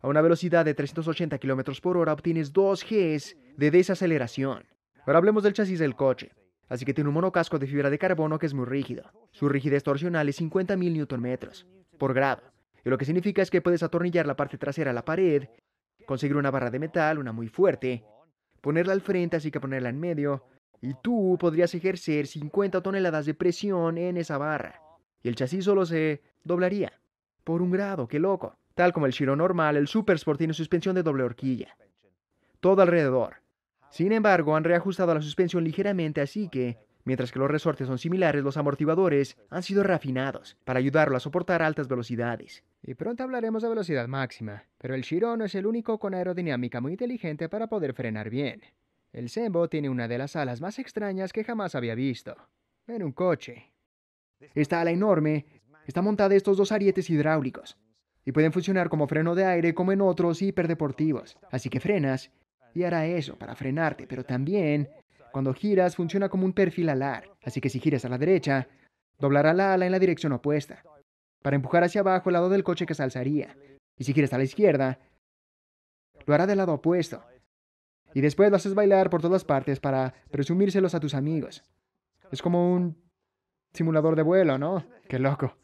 a una velocidad de 380 km por hora obtienes 2 Gs de desaceleración. Ahora hablemos del chasis del coche. Así que tiene un monocasco de fibra de carbono que es muy rígido. Su rigidez torsional es 50.000 Nm por grado. Y lo que significa es que puedes atornillar la parte trasera a la pared, conseguir una barra de metal, una muy fuerte, ponerla al frente así que ponerla en medio, y tú podrías ejercer 50 toneladas de presión en esa barra. Y el chasis solo se doblaría. Por un grado, qué loco. Tal como el Chiron normal, el Super Sport tiene suspensión de doble horquilla. Todo alrededor. Sin embargo, han reajustado la suspensión ligeramente, así que, mientras que los resortes son similares, los amortiguadores han sido refinados para ayudarlo a soportar altas velocidades. Y pronto hablaremos de velocidad máxima, pero el Chiron no es el único con aerodinámica muy inteligente para poder frenar bien. El Sembo tiene una de las alas más extrañas que jamás había visto. En un coche. Esta ala enorme está montada en estos dos arietes hidráulicos y pueden funcionar como freno de aire como en otros hiperdeportivos. Así que frenas y hará eso para frenarte, pero también cuando giras funciona como un perfil alar. Así que si giras a la derecha, doblará la ala en la dirección opuesta para empujar hacia abajo el lado del coche que se alzaría. Y si giras a la izquierda, lo hará del lado opuesto y después lo haces bailar por todas partes para presumírselos a tus amigos. Es como un simulador de vuelo, ¿no? Qué loco.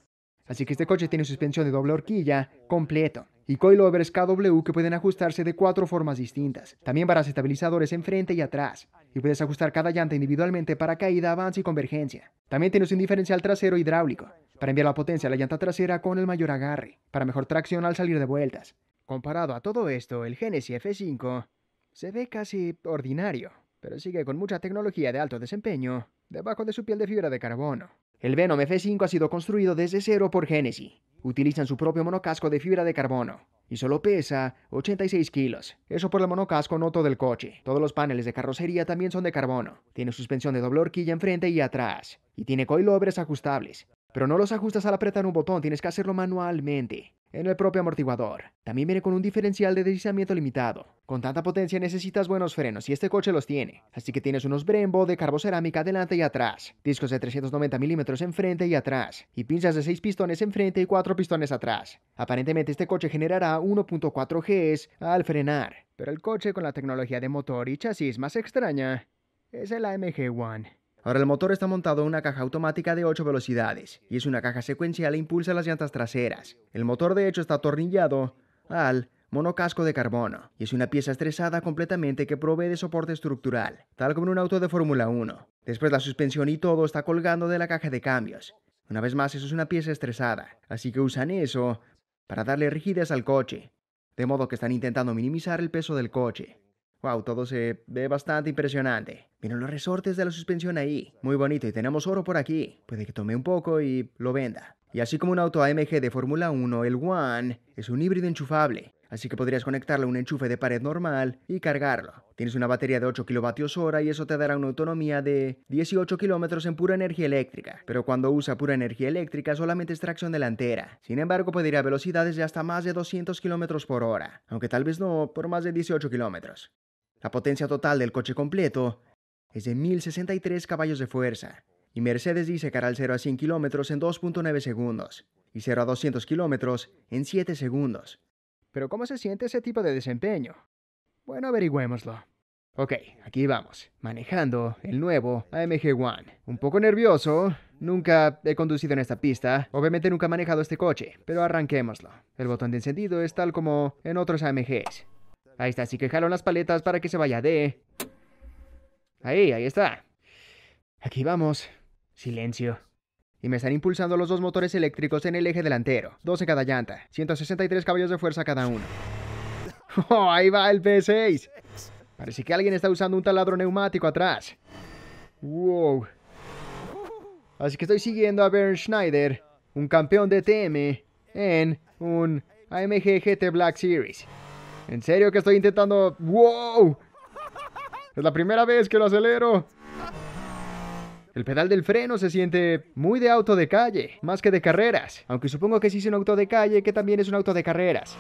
Así que este coche tiene suspensión de doble horquilla completo y coilovers KW que pueden ajustarse de cuatro formas distintas. También varás estabilizadores en frente y atrás. Y puedes ajustar cada llanta individualmente para caída, avance y convergencia. También tienes un diferencial trasero hidráulico para enviar la potencia a la llanta trasera con el mayor agarre, para mejor tracción al salir de vueltas. Comparado a todo esto, el Genesis F5 se ve casi ordinario, pero sigue con mucha tecnología de alto desempeño debajo de su piel de fibra de carbono. El Venom F5 ha sido construido desde cero por Genesis. Utilizan su propio monocasco de fibra de carbono y solo pesa 86 kilos. Eso por el monocasco, no todo el coche. Todos los paneles de carrocería también son de carbono. Tiene suspensión de doble horquilla enfrente y atrás. Y tiene coilovers ajustables. Pero no los ajustas al apretar un botón, tienes que hacerlo manualmente, en el propio amortiguador. También viene con un diferencial de deslizamiento limitado. Con tanta potencia necesitas buenos frenos y este coche los tiene. Así que tienes unos Brembo de carbocerámica delante y atrás, discos de 390 milímetros enfrente y atrás, y pinzas de 6 pistones enfrente y 4 pistones atrás. Aparentemente este coche generará 1.4 Gs al frenar. Pero el coche con la tecnología de motor y chasis más extraña es el AMG One. Ahora el motor está montado en una caja automática de 8 velocidades y es una caja secuencial e impulsa las llantas traseras. El motor de hecho está atornillado al monocasco de carbono y es una pieza estresada completamente que provee de soporte estructural, tal como en un auto de Fórmula 1. Después la suspensión y todo está colgando de la caja de cambios. Una vez más, eso es una pieza estresada, así que usan eso para darle rigidez al coche, de modo que están intentando minimizar el peso del coche. Wow, todo se ve bastante impresionante. Miren los resortes de la suspensión ahí. Muy bonito y tenemos oro por aquí. Puede que tome un poco y lo venda. Y así como un auto AMG de Fórmula 1, el One es un híbrido enchufable, así que podrías conectarle un enchufe de pared normal y cargarlo. Tienes una batería de 8 kWh y eso te dará una autonomía de 18 km en pura energía eléctrica, pero cuando usa pura energía eléctrica solamente es tracción delantera. Sin embargo, puede ir a velocidades de hasta más de 200 km por hora, aunque tal vez no por más de 18 km. La potencia total del coche completo es de 1063 caballos de fuerza, y Mercedes dice que hará el 0 a 100 kilómetros en 2.9 segundos y 0 a 200 kilómetros en 7 segundos. Pero ¿cómo se siente ese tipo de desempeño? Bueno, averigüémoslo. Ok, aquí vamos, manejando el nuevo AMG One. Un poco nervioso, nunca he conducido en esta pista, obviamente nunca he manejado este coche, pero arranquémoslo. El botón de encendido es tal como en otros AMGs. Ahí está, así que jalo las paletas para que se vaya de... Ahí, ahí está. Aquí vamos. Silencio. Y me están impulsando los dos motores eléctricos en el eje delantero, dos en cada llanta, 163 caballos de fuerza cada uno. ¡Oh, ahí va el p 6 Parece que alguien está usando un taladro neumático atrás. ¡Wow! Así que estoy siguiendo a Bernd Schneider, un campeón de TM, en un AMG GT Black Series. En serio que estoy intentando... ¡Wow! Es la primera vez que lo acelero. El pedal del freno se siente muy de auto de calle, más que de carreras. Aunque supongo que sí es un auto de calle, que también es un auto de carreras.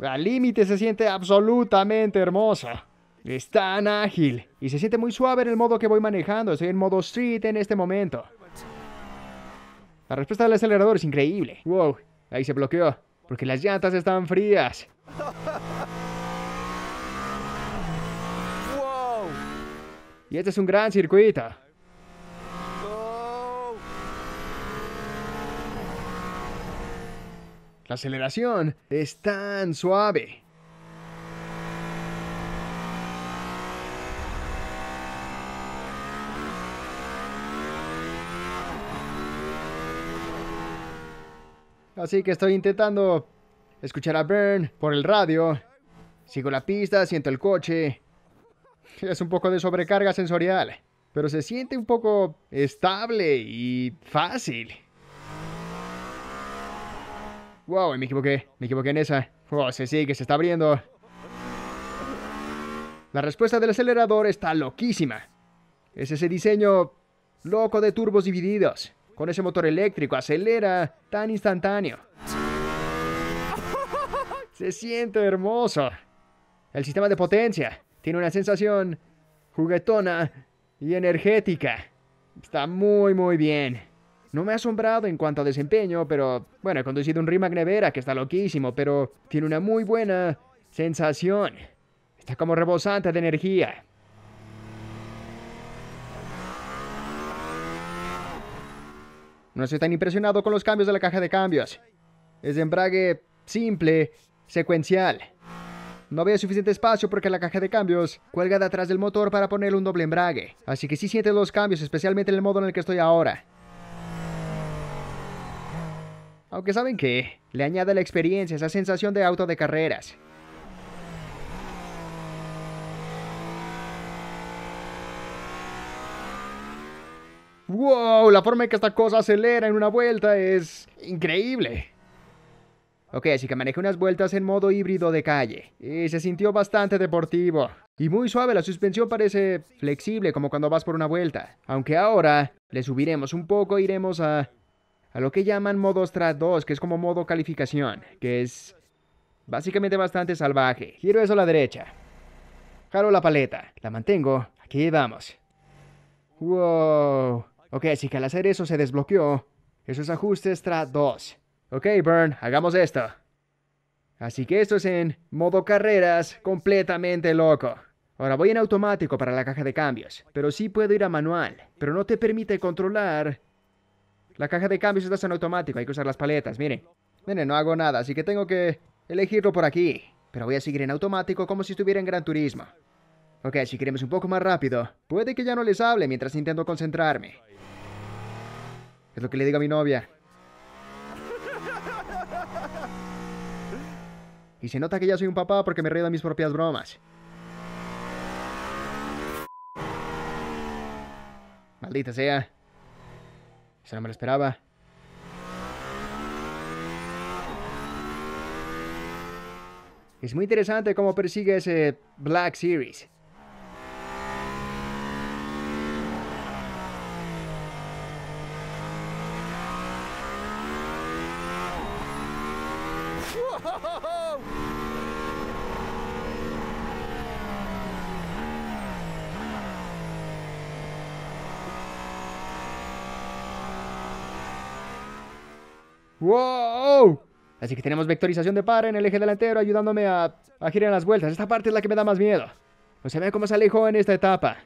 Al límite se siente absolutamente hermosa. Es tan ágil. Y se siente muy suave en el modo que voy manejando. Estoy en modo street en este momento. La respuesta del acelerador es increíble. Wow, ahí se bloqueó porque las llantas están frías. Y este es un gran circuito. La aceleración es tan suave. así que estoy intentando escuchar a Bern por el radio. Sigo la pista, siento el coche. Es un poco de sobrecarga sensorial, pero se siente un poco estable y fácil. Wow, me equivoqué, me equivoqué en esa. Oh, se sigue, se está abriendo. La respuesta del acelerador está loquísima. Es ese diseño loco de turbos divididos con ese motor eléctrico, acelera tan instantáneo. Se siente hermoso. El sistema de potencia tiene una sensación juguetona y energética. Está muy muy bien. No me ha asombrado en cuanto a desempeño, pero bueno, he conducido un Rimac Nevera que está loquísimo, pero tiene una muy buena sensación. Está como rebosante de energía. No estoy tan impresionado con los cambios de la caja de cambios. Es de embrague simple, secuencial. No había suficiente espacio porque la caja de cambios cuelga de atrás del motor para poner un doble embrague. Así que sí sientes los cambios, especialmente en el modo en el que estoy ahora. Aunque saben que le añade la experiencia, esa sensación de auto de carreras. ¡Wow! La forma en que esta cosa acelera en una vuelta es increíble. Ok, así que manejé unas vueltas en modo híbrido de calle. Y se sintió bastante deportivo. Y muy suave, la suspensión parece flexible como cuando vas por una vuelta. Aunque ahora le subiremos un poco e iremos a, a lo que llaman modo Strat 2, que es como modo calificación, que es básicamente bastante salvaje. Giro eso a la derecha. Jaro la paleta, la mantengo, aquí vamos. Wow, Ok, así que al hacer eso se desbloqueó. Esos ajustes ajuste extra 2. Ok, Burn, hagamos esto. Así que esto es en modo carreras, completamente loco. Ahora voy en automático para la caja de cambios, pero sí puedo ir a manual, pero no te permite controlar. La caja de cambios está en automático, hay que usar las paletas, miren. Miren, no hago nada, así que tengo que elegirlo por aquí, pero voy a seguir en automático como si estuviera en Gran Turismo. Ok, si queremos un poco más rápido, puede que ya no les hable mientras intento concentrarme. Es lo que le digo a mi novia. Y se nota que ya soy un papá porque me río de mis propias bromas. Maldita sea. Eso no me lo esperaba. Es muy interesante cómo persigue ese Black Series. ¡Wow! Así que tenemos vectorización de par en el eje delantero ayudándome a, girar las vueltas. Esta parte es la que me da más miedo. no se ve cómo se alejó en esta etapa.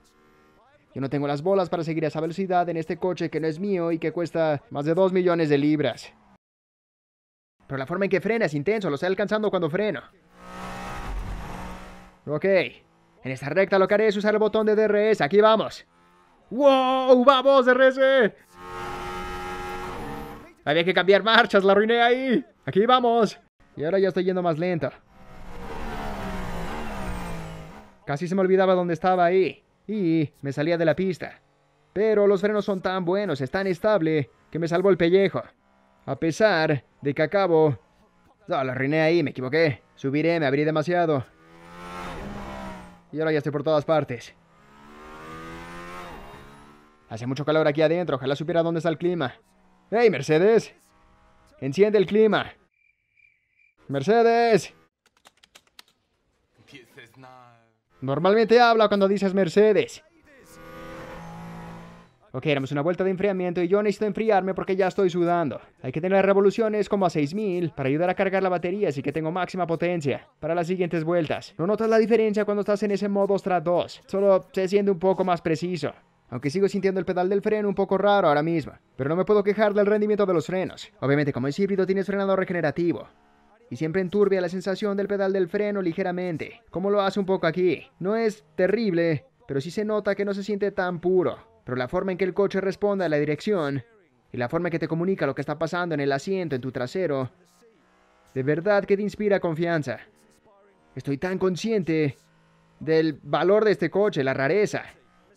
Yo no tengo las bolas para seguir a esa velocidad en este coche que no es mío y que cuesta más de 2 millones de libras. Pero la forma en que frena es intenso, lo estoy alcanzando cuando freno. Ok. En esta recta lo que haré es usar el botón de DRS. Aquí vamos. ¡Wow! ¡Vamos, DRS! Había que cambiar marchas, la arruiné ahí. Aquí vamos. Y ahora ya estoy yendo más lento. Casi se me olvidaba dónde estaba ahí. Y me salía de la pista. Pero los frenos son tan buenos, es tan estable, que me salvó el pellejo. A pesar de que acabo... No, la arruiné ahí, me equivoqué. Subiré, me abrí demasiado. Y ahora ya estoy por todas partes. Hace mucho calor aquí adentro, ojalá supiera dónde está el clima. ¡Hey, Mercedes! ¡Enciende el clima! ¡Mercedes! Normalmente habla cuando dices Mercedes. Ok, éramos una vuelta de enfriamiento y yo necesito enfriarme porque ya estoy sudando. Hay que tener revoluciones como a 6000 para ayudar a cargar la batería, así que tengo máxima potencia para las siguientes vueltas. No notas la diferencia cuando estás en ese modo Strat 2, solo se siente un poco más preciso aunque sigo sintiendo el pedal del freno un poco raro ahora mismo, pero no me puedo quejar del rendimiento de los frenos. Obviamente como es híbrido tienes frenado regenerativo, y siempre enturbia la sensación del pedal del freno ligeramente, como lo hace un poco aquí. No es terrible, pero sí se nota que no se siente tan puro, pero la forma en que el coche responde a la dirección y la forma en que te comunica lo que está pasando en el asiento, en tu trasero, de verdad que te inspira confianza. Estoy tan consciente del valor de este coche, la rareza,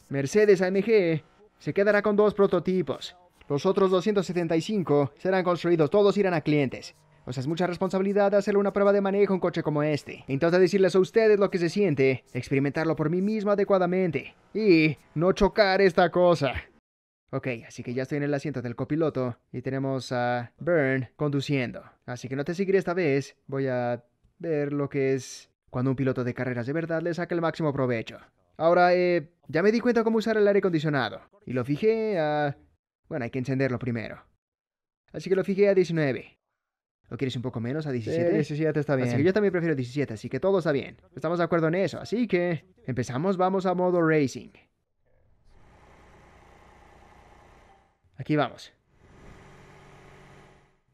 Mercedes AMG se quedará con dos prototipos. Los otros 275 serán construidos, todos irán a clientes. O sea, es mucha responsabilidad hacerle una prueba de manejo a un coche como este. Entonces decirles a ustedes lo que se siente, experimentarlo por mí mismo adecuadamente y no chocar esta cosa. Ok, así que ya estoy en el asiento del copiloto y tenemos a Burn conduciendo. Así que no te seguiré esta vez, voy a ver lo que es cuando un piloto de carreras de verdad le saca el máximo provecho. Ahora, eh, ya me di cuenta cómo usar el aire acondicionado. Y lo fijé a... Bueno, hay que encenderlo primero. Así que lo fijé a 19. ¿Lo quieres un poco menos a 17? Sí, 17 está bien. Así que yo también prefiero 17, así que todo está bien. Estamos de acuerdo en eso, así que empezamos, vamos a modo racing. Aquí vamos.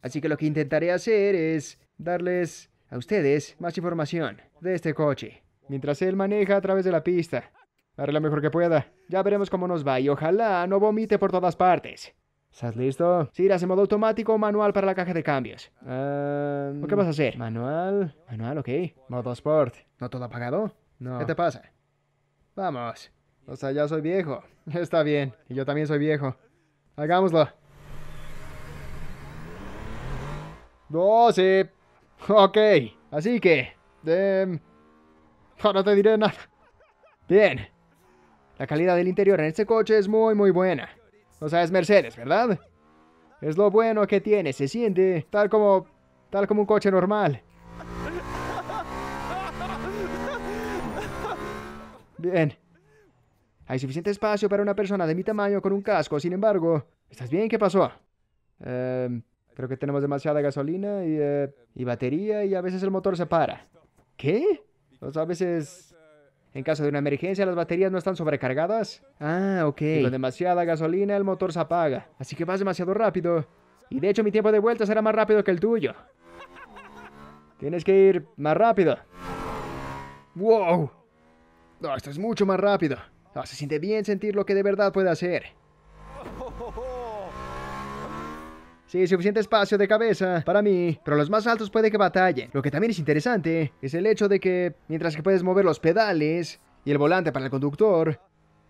Así que lo que intentaré hacer es darles a ustedes más información de este coche mientras él maneja a través de la pista. Haré lo mejor que pueda. Ya veremos cómo nos va y ojalá no vomite por todas partes. ¿Estás listo? Sí, irás en modo automático o manual para la caja de cambios. Em, ¿Qué vas a hacer? Manual. Manual, ok. Modo Sport. ¿No todo apagado? No. ¿Qué te pasa? Vamos. O sea, ya soy viejo. Está bien. Y yo también soy viejo. Hagámoslo. 12. Ok. Así que... Em, no, te diré nada. Bien. La calidad del interior en este coche es muy, muy buena. O sea, es Mercedes, ¿verdad? Es lo bueno que tiene. Se siente tal como... Tal como un coche normal. Bien. Hay suficiente espacio para una persona de mi tamaño con un casco. Sin embargo... ¿Estás bien? ¿Qué pasó? Em, creo que tenemos demasiada gasolina y, eh, y batería y a veces el motor se para. ¿Qué? a veces, en caso de una emergencia, las baterías no están sobrecargadas. Ah, ok. Y con demasiada gasolina, el motor se apaga. Así que vas demasiado rápido. Y de hecho, mi tiempo de vuelta será más rápido que el tuyo. Tienes que ir más rápido. ¡Wow! No, esto es mucho más rápido. se siente bien sentir lo que de verdad puede hacer. Sí, suficiente espacio de cabeza para mí, pero los más altos puede que batallen. Lo que también es interesante es el hecho de que mientras que puedes mover los pedales y el volante para el conductor,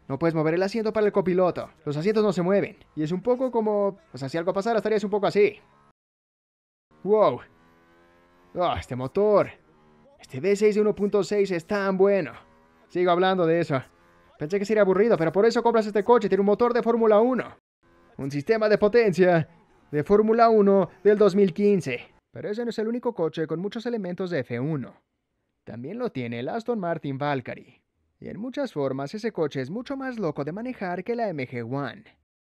no puedes mover el asiento para el copiloto. Los asientos no se mueven. Y es un poco como... O sea, si algo pasara estarías un poco así. ¡Wow! ¡Oh, este motor! Este V6 de 1.6 es tan bueno. Sigo hablando de eso. Pensé que sería aburrido, pero por eso compras este coche. Tiene un motor de Fórmula 1. Un sistema de potencia de Fórmula 1 del 2015. Pero ese no es el único coche con muchos elementos de F1. También lo tiene el Aston Martin Valkyrie. Y en muchas formas ese coche es mucho más loco de manejar que la MG1.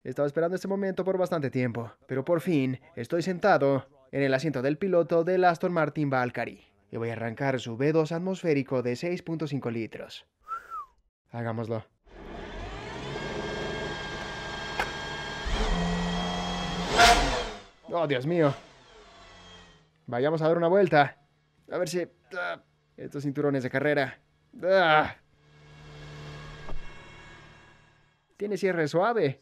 Estaba esperando este momento por bastante tiempo, pero por fin estoy sentado en el asiento del piloto del Aston Martin Valkyrie y voy a arrancar su V2 atmosférico de 6.5 litros. Hagámoslo. Oh, Dios mío. Vayamos a dar una vuelta. A ver si... Ah, estos cinturones de carrera. Ah. Tiene cierre suave.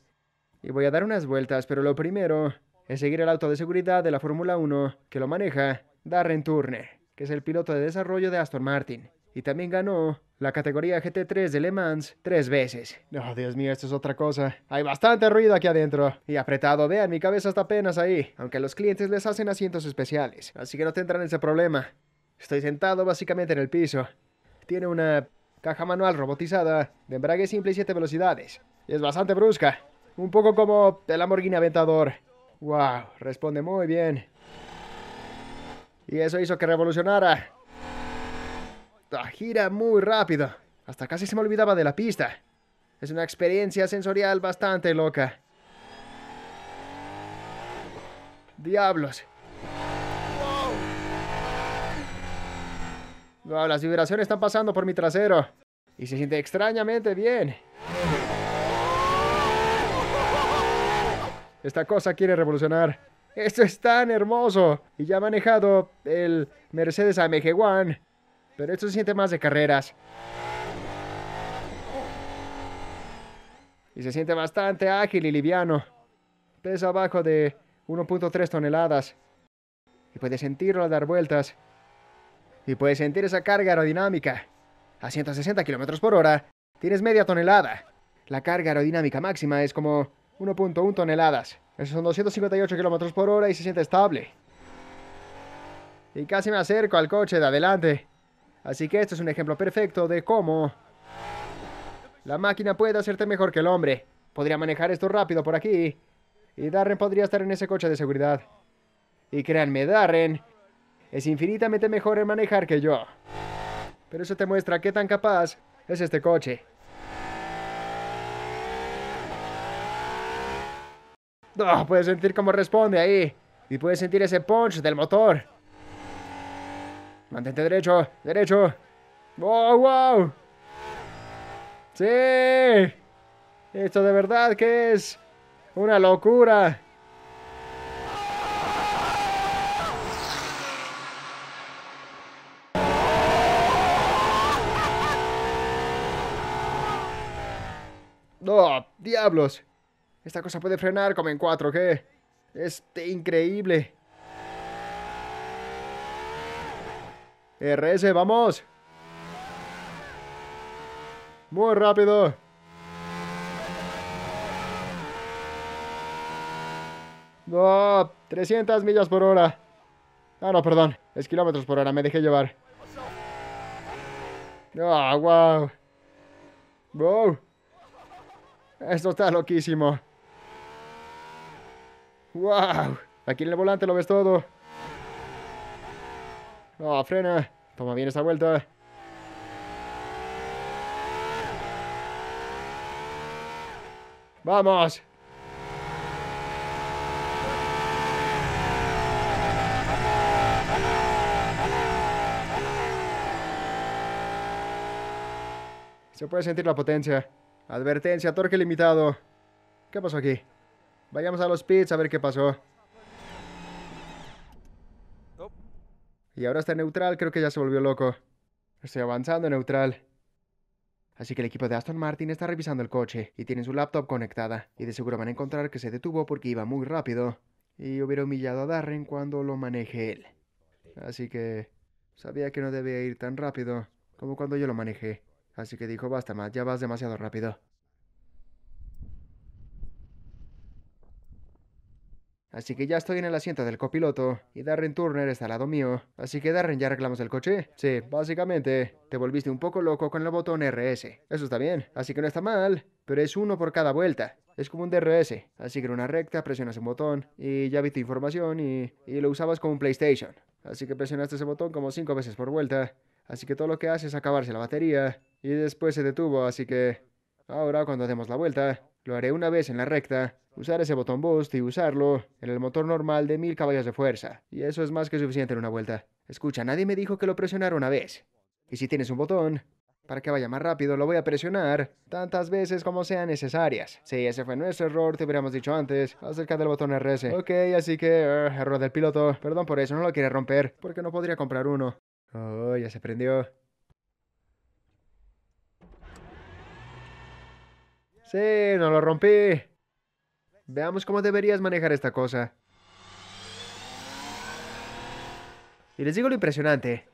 Y voy a dar unas vueltas, pero lo primero es seguir el auto de seguridad de la Fórmula 1 que lo maneja Darren Turner, que es el piloto de desarrollo de Aston Martin. Y también ganó la categoría GT3 de Le Mans tres veces. No, oh, Dios mío, esto es otra cosa. Hay bastante ruido aquí adentro. Y apretado, vean, mi cabeza está apenas ahí, aunque los clientes les hacen asientos especiales, así que no tendrán ese problema. Estoy sentado básicamente en el piso. Tiene una caja manual robotizada, de embrague simple y siete velocidades. es bastante brusca, un poco como el Lamborghini Aventador. ¡Wow! Responde muy bien. Y eso hizo que revolucionara. Ah, gira muy rápido. Hasta casi se me olvidaba de la pista. Es una experiencia sensorial bastante loca. Diablos. las vibraciones están pasando por mi trasero. Y se siente extrañamente bien. Esta cosa quiere revolucionar. Esto es tan hermoso. Y ya ha manejado el Mercedes AMG One pero esto se siente más de carreras. Y se siente bastante ágil y liviano. Pesa abajo de 1.3 toneladas. Y puedes sentirlo al dar vueltas. Y puedes sentir esa carga aerodinámica. A 160 km por hora, tienes media tonelada. La carga aerodinámica máxima es como 1.1 toneladas. Esos son 258 km por hora y se siente estable. Y casi me acerco al coche de adelante. Así que esto es un ejemplo perfecto de cómo la máquina puede hacerte mejor que el hombre. Podría manejar esto rápido por aquí. Y Darren podría estar en ese coche de seguridad. Y créanme, Darren es infinitamente mejor en manejar que yo. Pero eso te muestra qué tan capaz es este coche. Ah, puedes sentir cómo responde ahí. Y puedes sentir ese punch del motor. Mantente derecho, derecho. ¡Wow, wow! ¡Sí! Esto de verdad que es una locura. No, oh, diablos! Esta cosa puede frenar como en cuatro, ¿qué? Es este, increíble. RS, vamos. Muy rápido. 300 millas por hora. Ah, no, perdón. Es kilómetros por hora, me dejé llevar. wow. Ah, wow. Esto está loquísimo. Wow. Aquí en el volante lo ves todo. No, frena. Toma bien esta vuelta. ¡Vamos! Se puede sentir la potencia. Advertencia, torque limitado. ¿Qué pasó aquí? Vayamos a los pits a ver qué pasó. Y ahora está neutral, creo que ya se volvió loco. Estoy avanzando neutral. Así que el equipo de Aston Martin está revisando el coche y tienen su laptop conectada, y de seguro van a encontrar que se detuvo porque iba muy rápido y hubiera humillado a Darren cuando lo maneje él. Así que sabía que no debía ir tan rápido como cuando yo lo manejé. Así que dijo, basta más, ya vas demasiado rápido. Así que ya estoy en el asiento del copiloto y Darren Turner está al lado mío. Así que Darren, ¿ya arreglamos el coche? Sí, básicamente. Te volviste un poco loco con el botón RS. Eso está bien, así que no está mal, pero es uno por cada vuelta. Es como un DRS, así que en una recta presionas un botón y ya viste información y, y lo usabas como un PlayStation. Así que presionaste ese botón como cinco veces por vuelta. Así que todo lo que hace es acabarse la batería y después se detuvo, así que Ahora, cuando hacemos la vuelta, lo haré una vez en la recta, usar ese botón boost y usarlo en el motor normal de 1000 caballos de fuerza. Y eso es más que suficiente en una vuelta. Escucha, nadie me dijo que lo presionara una vez. Y si tienes un botón, para que vaya más rápido, lo voy a presionar tantas veces como sean necesarias. Sí, ese fue nuestro error, te hubiéramos dicho antes, acerca del botón RS. Ok, así que, ah, error del piloto. Perdón por eso, no lo quiere romper, porque no podría comprar uno. Oh, ya se prendió. Sí, no lo rompí. Veamos cómo deberías manejar esta cosa. Y les digo lo impresionante,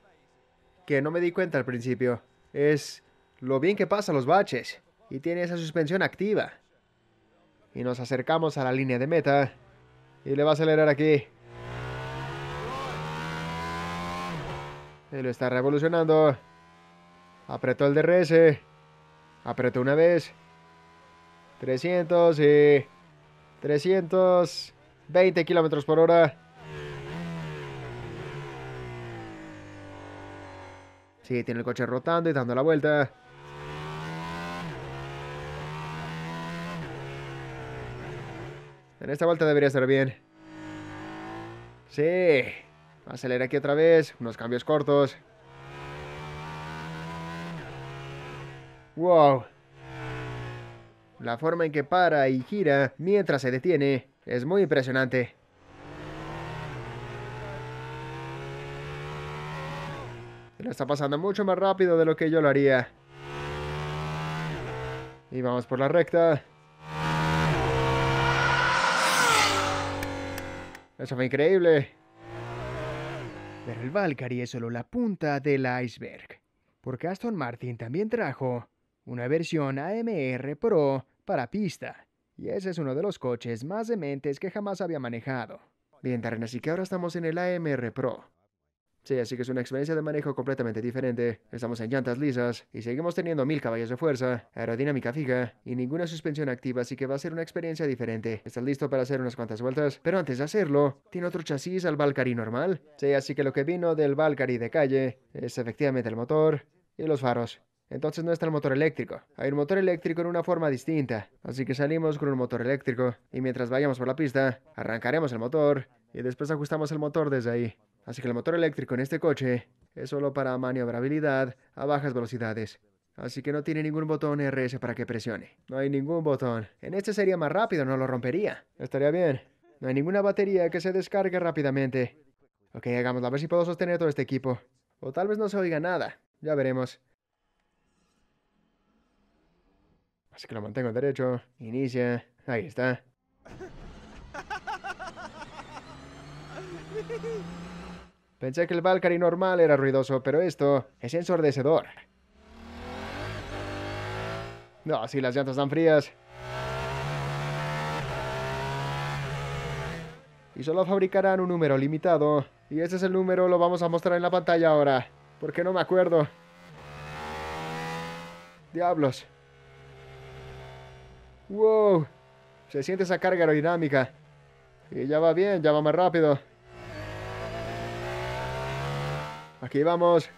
que no me di cuenta al principio, es lo bien que pasa los baches y tiene esa suspensión activa. Y nos acercamos a la línea de meta y le va a acelerar aquí. Y lo está revolucionando. Apretó el DRS. Apretó una vez. 300 y 320 kilómetros por hora. Sí, tiene el coche rotando y dando la vuelta. En esta vuelta debería estar bien. Sí. Acelera aquí otra vez. Unos cambios cortos. Wow. La forma en que para y gira mientras se detiene es muy impresionante. Se lo está pasando mucho más rápido de lo que yo lo haría. Y vamos por la recta. Eso fue increíble. Pero el Valkyrie es solo la punta del iceberg, porque Aston Martin también trajo una versión AMR Pro para pista, y ese es uno de los coches más dementes que jamás había manejado. Bien, Darren, así que ahora estamos en el AMR Pro. Sí, así que es una experiencia de manejo completamente diferente. Estamos en llantas lisas y seguimos teniendo mil caballos de fuerza, aerodinámica fija y ninguna suspensión activa, así que va a ser una experiencia diferente. ¿Estás listo para hacer unas cuantas vueltas? Pero antes de hacerlo, ¿tiene otro chasis al Valkyrie normal? Sí, así que lo que vino del Valkyrie de calle es efectivamente el motor y los faros. Entonces no está el motor eléctrico. Hay un motor eléctrico en una forma distinta. Así que salimos con un motor eléctrico. Y mientras vayamos por la pista, arrancaremos el motor. Y después ajustamos el motor desde ahí. Así que el motor eléctrico en este coche es solo para maniobrabilidad a bajas velocidades. Así que no tiene ningún botón RS para que presione. No hay ningún botón. En este sería más rápido, no lo rompería. Estaría bien. No hay ninguna batería que se descargue rápidamente. Ok, hagámoslo, a ver si puedo sostener todo este equipo. O tal vez no se oiga nada. Ya veremos. Así que lo mantengo derecho. Inicia. Ahí está. Pensé que el Valkyrie normal era ruidoso, pero esto es ensordecedor. No, así las llantas están frías. Y solo fabricarán un número limitado. Y ese es el número, lo vamos a mostrar en la pantalla ahora. Porque no me acuerdo. Diablos. ¡Wow! Se siente esa carga aerodinámica. Y ya va bien, ya va más rápido. Aquí vamos.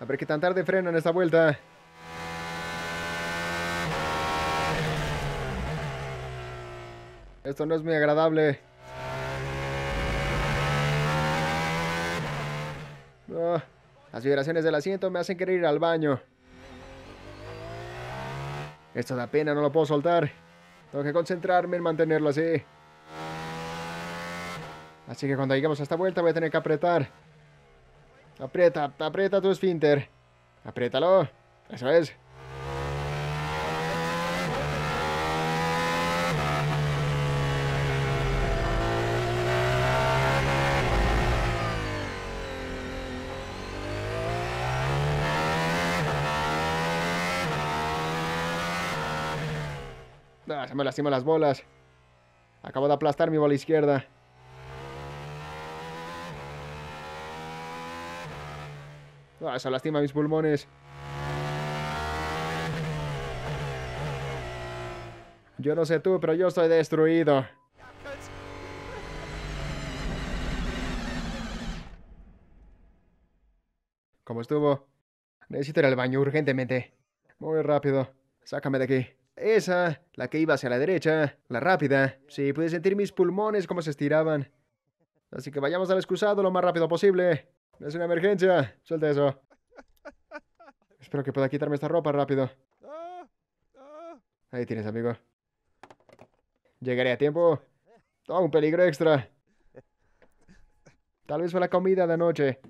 A ver qué tan tarde freno en esta vuelta. Esto no es muy agradable. Ah, las vibraciones del asiento me hacen querer ir al baño. Esto da pena, no lo puedo soltar. Tengo que concentrarme en mantenerlo así. Así que cuando lleguemos a esta vuelta voy a tener que apretar. Aprieta, aprieta tu esfínter. Apriétalo. Eso es. me lastiman las bolas. Acabo de aplastar mi bola izquierda. Ah, eso lastima mis pulmones. Yo no sé tú, pero yo estoy destruido. ¿Cómo estuvo? Necesito ir al baño urgentemente. Muy rápido. Sácame de aquí. Esa, la que iba hacia la derecha, la rápida. Sí, pude sentir mis pulmones como se estiraban. Así que vayamos al excusado lo más rápido posible. Es una emergencia. Suelta eso. Espero que pueda quitarme esta ropa rápido. Ah, ah. Ahí tienes, amigo. Llegaré a tiempo. todo un peligro extra. Tal vez fue la comida de anoche.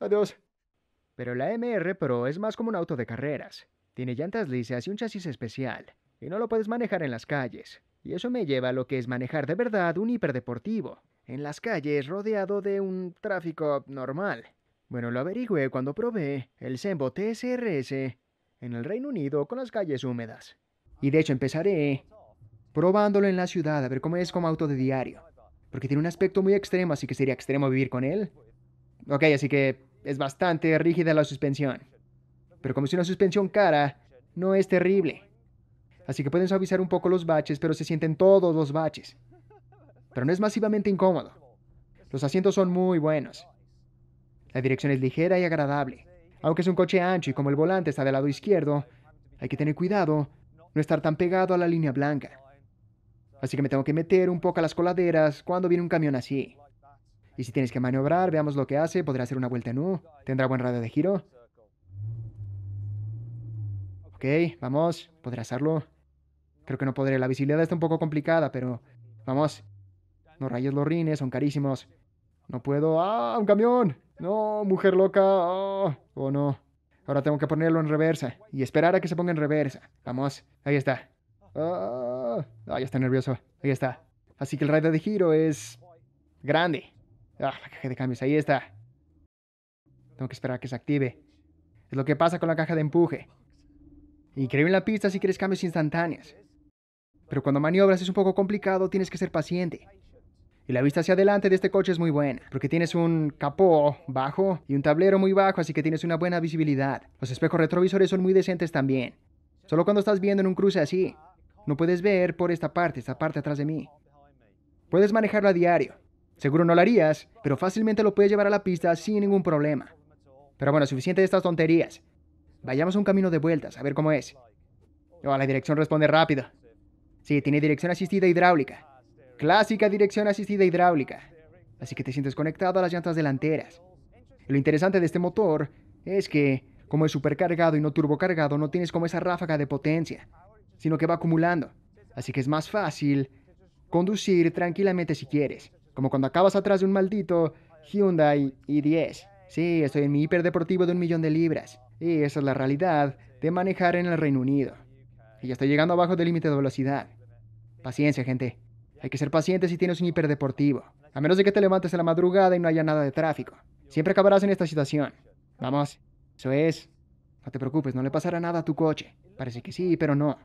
Adiós. Pero la MR Pro es más como un auto de carreras. Tiene llantas lisas y un chasis especial, y no lo puedes manejar en las calles. Y eso me lleva a lo que es manejar de verdad un hiperdeportivo, en las calles rodeado de un tráfico normal. Bueno, lo averigüé cuando probé el Sembo TSRS en el Reino Unido con las calles húmedas. Y de hecho empezaré probándolo en la ciudad a ver cómo es como auto de diario. Porque tiene un aspecto muy extremo, así que sería extremo vivir con él. Ok, así que es bastante rígida la suspensión pero como es una suspensión cara, no es terrible. Así que pueden suavizar un poco los baches, pero se sienten todos los baches. Pero no es masivamente incómodo. Los asientos son muy buenos. La dirección es ligera y agradable. Aunque es un coche ancho y como el volante está del lado izquierdo, hay que tener cuidado no estar tan pegado a la línea blanca. Así que me tengo que meter un poco a las coladeras cuando viene un camión así. Y si tienes que maniobrar, veamos lo que hace. Podrá hacer una vuelta en U. Tendrá buen radio de giro. Ok, vamos, podré hacerlo. Creo que no podré, la visibilidad está un poco complicada, pero vamos. Los rayos los rines, son carísimos. No puedo. ¡Ah, un camión! No, mujer loca. ¡Oh! ¡Oh no. Ahora tengo que ponerlo en reversa y esperar a que se ponga en reversa. Vamos, ahí está. ¡Ah! ¡Ah! ya está nervioso. Ahí está. Así que el radio de giro es grande. Ah, la caja de cambios, ahí está. Tengo que esperar a que se active. Es lo que pasa con la caja de empuje. Increíble en la pista si quieres cambios instantáneos. Pero cuando maniobras es un poco complicado, tienes que ser paciente. Y la vista hacia adelante de este coche es muy buena, porque tienes un capó bajo y un tablero muy bajo, así que tienes una buena visibilidad. Los espejos retrovisores son muy decentes también. Solo cuando estás viendo en un cruce así, no puedes ver por esta parte, esta parte atrás de mí. Puedes manejarlo a diario. Seguro no lo harías, pero fácilmente lo puedes llevar a la pista sin ningún problema. Pero bueno, suficiente de estas tonterías. Vayamos a un camino de vueltas, a ver cómo es. Oh, la dirección responde rápido. Sí, tiene dirección asistida hidráulica. Clásica dirección asistida hidráulica. Así que te sientes conectado a las llantas delanteras. Lo interesante de este motor es que, como es supercargado y no turbocargado, no tienes como esa ráfaga de potencia, sino que va acumulando. Así que es más fácil conducir tranquilamente si quieres. Como cuando acabas atrás de un maldito Hyundai i10. Sí, estoy en mi hiperdeportivo de un millón de libras. Y esa es la realidad de manejar en el Reino Unido. Y ya está llegando abajo del límite de velocidad. Paciencia, gente. Hay que ser pacientes si tienes un hiperdeportivo. A menos de que te levantes a la madrugada y no haya nada de tráfico. Siempre acabarás en esta situación. Vamos, eso es. No te preocupes, no le pasará nada a tu coche. Parece que sí, pero no.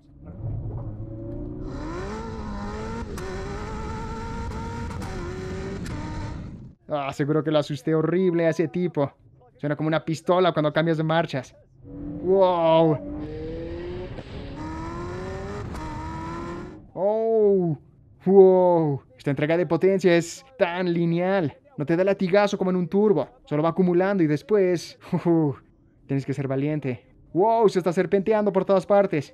Ah, seguro que le asusté horrible a ese tipo. Suena como una pistola cuando cambias de marchas. ¡Wow! ¡Oh! ¡Wow! Esta entrega de potencia es tan lineal. No te da latigazo como en un turbo. Solo va acumulando y después... Uh, tienes que ser valiente. ¡Wow! Se está serpenteando por todas partes.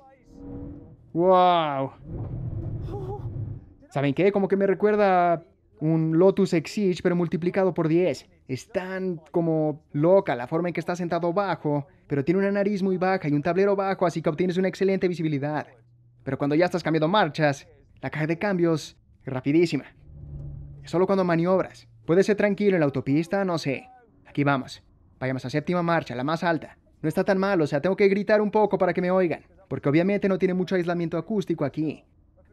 ¡Wow! ¿Saben qué? Como que me recuerda un Lotus Exige, pero multiplicado por 10. Es tan como loca la forma en que está sentado bajo, pero tiene una nariz muy baja y un tablero bajo, así que obtienes una excelente visibilidad. Pero cuando ya estás cambiando marchas, la caja de cambios es rapidísima. Es solo cuando maniobras. Puede ser tranquilo en la autopista, no sé. Aquí vamos. Vayamos a séptima marcha, la más alta. No está tan mal, o sea, tengo que gritar un poco para que me oigan, porque obviamente no tiene mucho aislamiento acústico aquí.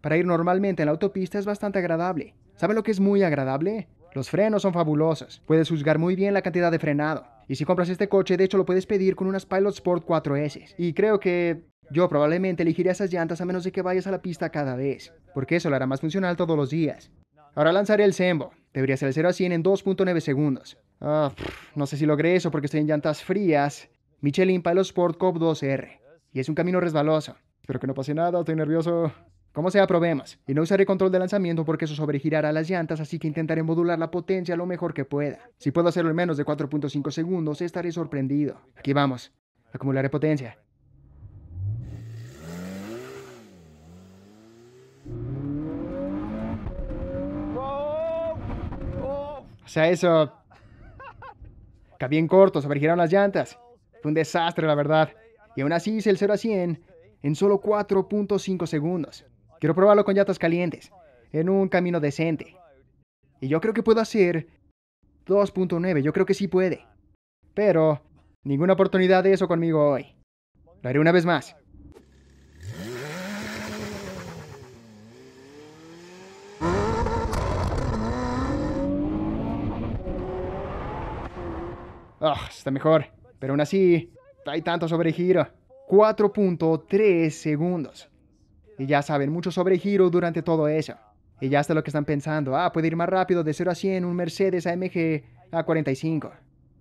Para ir normalmente en la autopista es bastante agradable. ¿Saben lo que es muy agradable? Los frenos son fabulosos. Puedes juzgar muy bien la cantidad de frenado. Y si compras este coche, de hecho lo puedes pedir con unas Pilot Sport 4S. Y creo que yo probablemente elegiría esas llantas a menos de que vayas a la pista cada vez, porque eso lo hará más funcional todos los días. Ahora lanzaré el Sembo. Debería ser el 0 a 100 en 2.9 segundos. Ah, no sé si logré eso porque estoy en llantas frías. Michelin Pilot Sport Cop 2R. Y es un camino resbaloso. Espero que no pase nada, estoy nervioso. Como sea, probemos. Y no usaré control de lanzamiento porque eso sobregirará las llantas, así que intentaré modular la potencia lo mejor que pueda. Si puedo hacerlo en menos de 4.5 segundos, estaré sorprendido. Aquí vamos. Acumularé potencia. O sea, eso... Está en corto, sobregiraron las llantas. Fue un desastre, la verdad. Y aún así hice el 0 a 100 en solo 4.5 segundos. Quiero probarlo con llantas calientes, en un camino decente. Y yo creo que puedo hacer 2.9, yo creo que sí puede. Pero ninguna oportunidad de eso conmigo hoy. Lo haré una vez más. Ah, está mejor. Pero aún así, hay tanto sobregiro. 4.3 segundos y ya saben mucho sobre giro durante todo eso. Y ya hasta lo que están pensando, ah, puede ir más rápido de 0 a 100 un Mercedes AMG A45.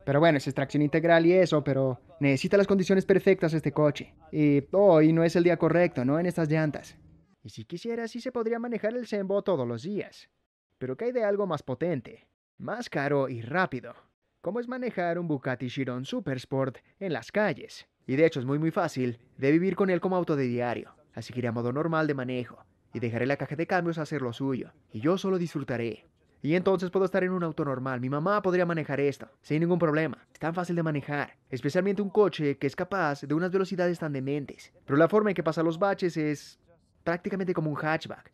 Pero bueno, es extracción integral y eso, pero necesita las condiciones perfectas este coche. Y hoy oh, no es el día correcto, ¿no? En estas llantas. Y si quisiera, sí se podría manejar el Sembo todos los días. Pero ¿qué hay de algo más potente, más caro y rápido. ¿Cómo es manejar un Bucati Chiron Supersport en las calles. Y de hecho es muy muy fácil de vivir con él como auto de diario así que iré a modo normal de manejo, y dejaré la caja de cambios a hacer lo suyo, y yo solo disfrutaré. Y entonces puedo estar en un auto normal, mi mamá podría manejar esto, sin ningún problema, es tan fácil de manejar, especialmente un coche que es capaz de unas velocidades tan dementes. Pero la forma en que pasa los baches es prácticamente como un hatchback.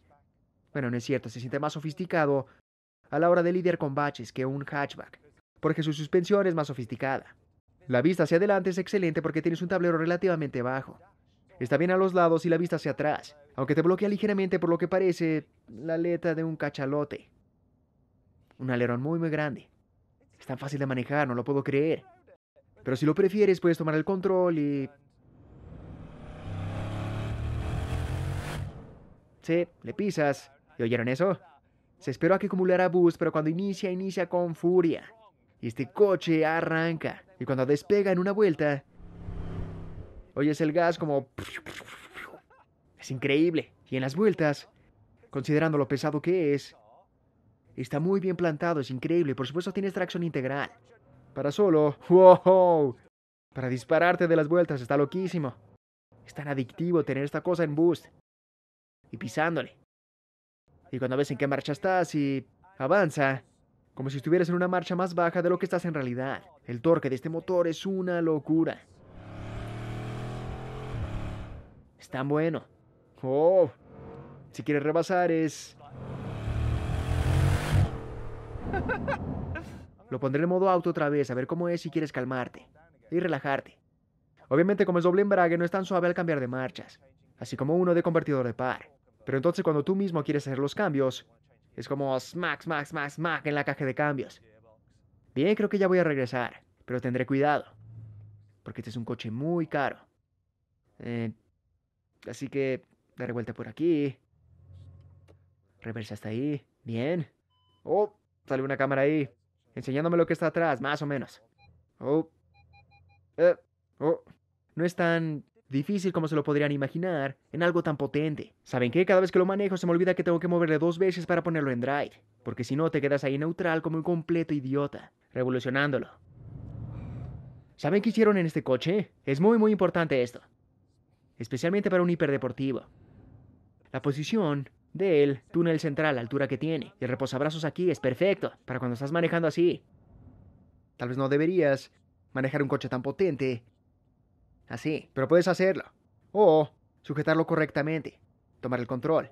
Bueno, no es cierto, se siente más sofisticado a la hora de lidiar con baches que un hatchback, porque su suspensión es más sofisticada. La vista hacia adelante es excelente porque tienes un tablero relativamente bajo, Está bien a los lados y la vista hacia atrás, aunque te bloquea ligeramente por lo que parece la aleta de un cachalote. Un alerón muy muy grande. Es tan fácil de manejar, no lo puedo creer. Pero si lo prefieres, puedes tomar el control y... Sí, le pisas. ¿Y oyeron eso? Se esperó a que acumulara bus, pero cuando inicia, inicia con furia. Y este coche arranca. Y cuando despega en una vuelta, oyes el gas como... Es increíble. Y en las vueltas, considerando lo pesado que es, está muy bien plantado, es increíble. Por supuesto tienes tracción integral. Para solo... ¡Wow! Para dispararte de las vueltas, está loquísimo. Es tan adictivo tener esta cosa en boost. Y pisándole. Y cuando ves en qué marcha estás y avanza, como si estuvieras en una marcha más baja de lo que estás en realidad. El torque de este motor es una locura. Es tan bueno. Oh, si quieres rebasar es... Lo pondré en modo auto otra vez, a ver cómo es si quieres calmarte y relajarte. Obviamente como es doble embrague no es tan suave al cambiar de marchas, así como uno de convertidor de par. Pero entonces cuando tú mismo quieres hacer los cambios, es como smack, smack, smack, smack en la caja de cambios. Bien, creo que ya voy a regresar, pero tendré cuidado, porque este es un coche muy caro. Eh, Así que daré vuelta por aquí. Reversa hasta ahí. Bien. Oh, sale una cámara ahí. Enseñándome lo que está atrás, más o menos. Oh. Eh, oh. No es tan difícil como se lo podrían imaginar en algo tan potente. ¿Saben qué? Cada vez que lo manejo se me olvida que tengo que moverle dos veces para ponerlo en drive. Porque si no te quedas ahí neutral como un completo idiota, revolucionándolo. ¿Saben qué hicieron en este coche? Es muy muy importante esto especialmente para un hiperdeportivo. La posición del túnel central, la altura que tiene, y el reposabrazos aquí es perfecto para cuando estás manejando así. Tal vez no deberías manejar un coche tan potente así, pero puedes hacerlo. O sujetarlo correctamente, tomar el control.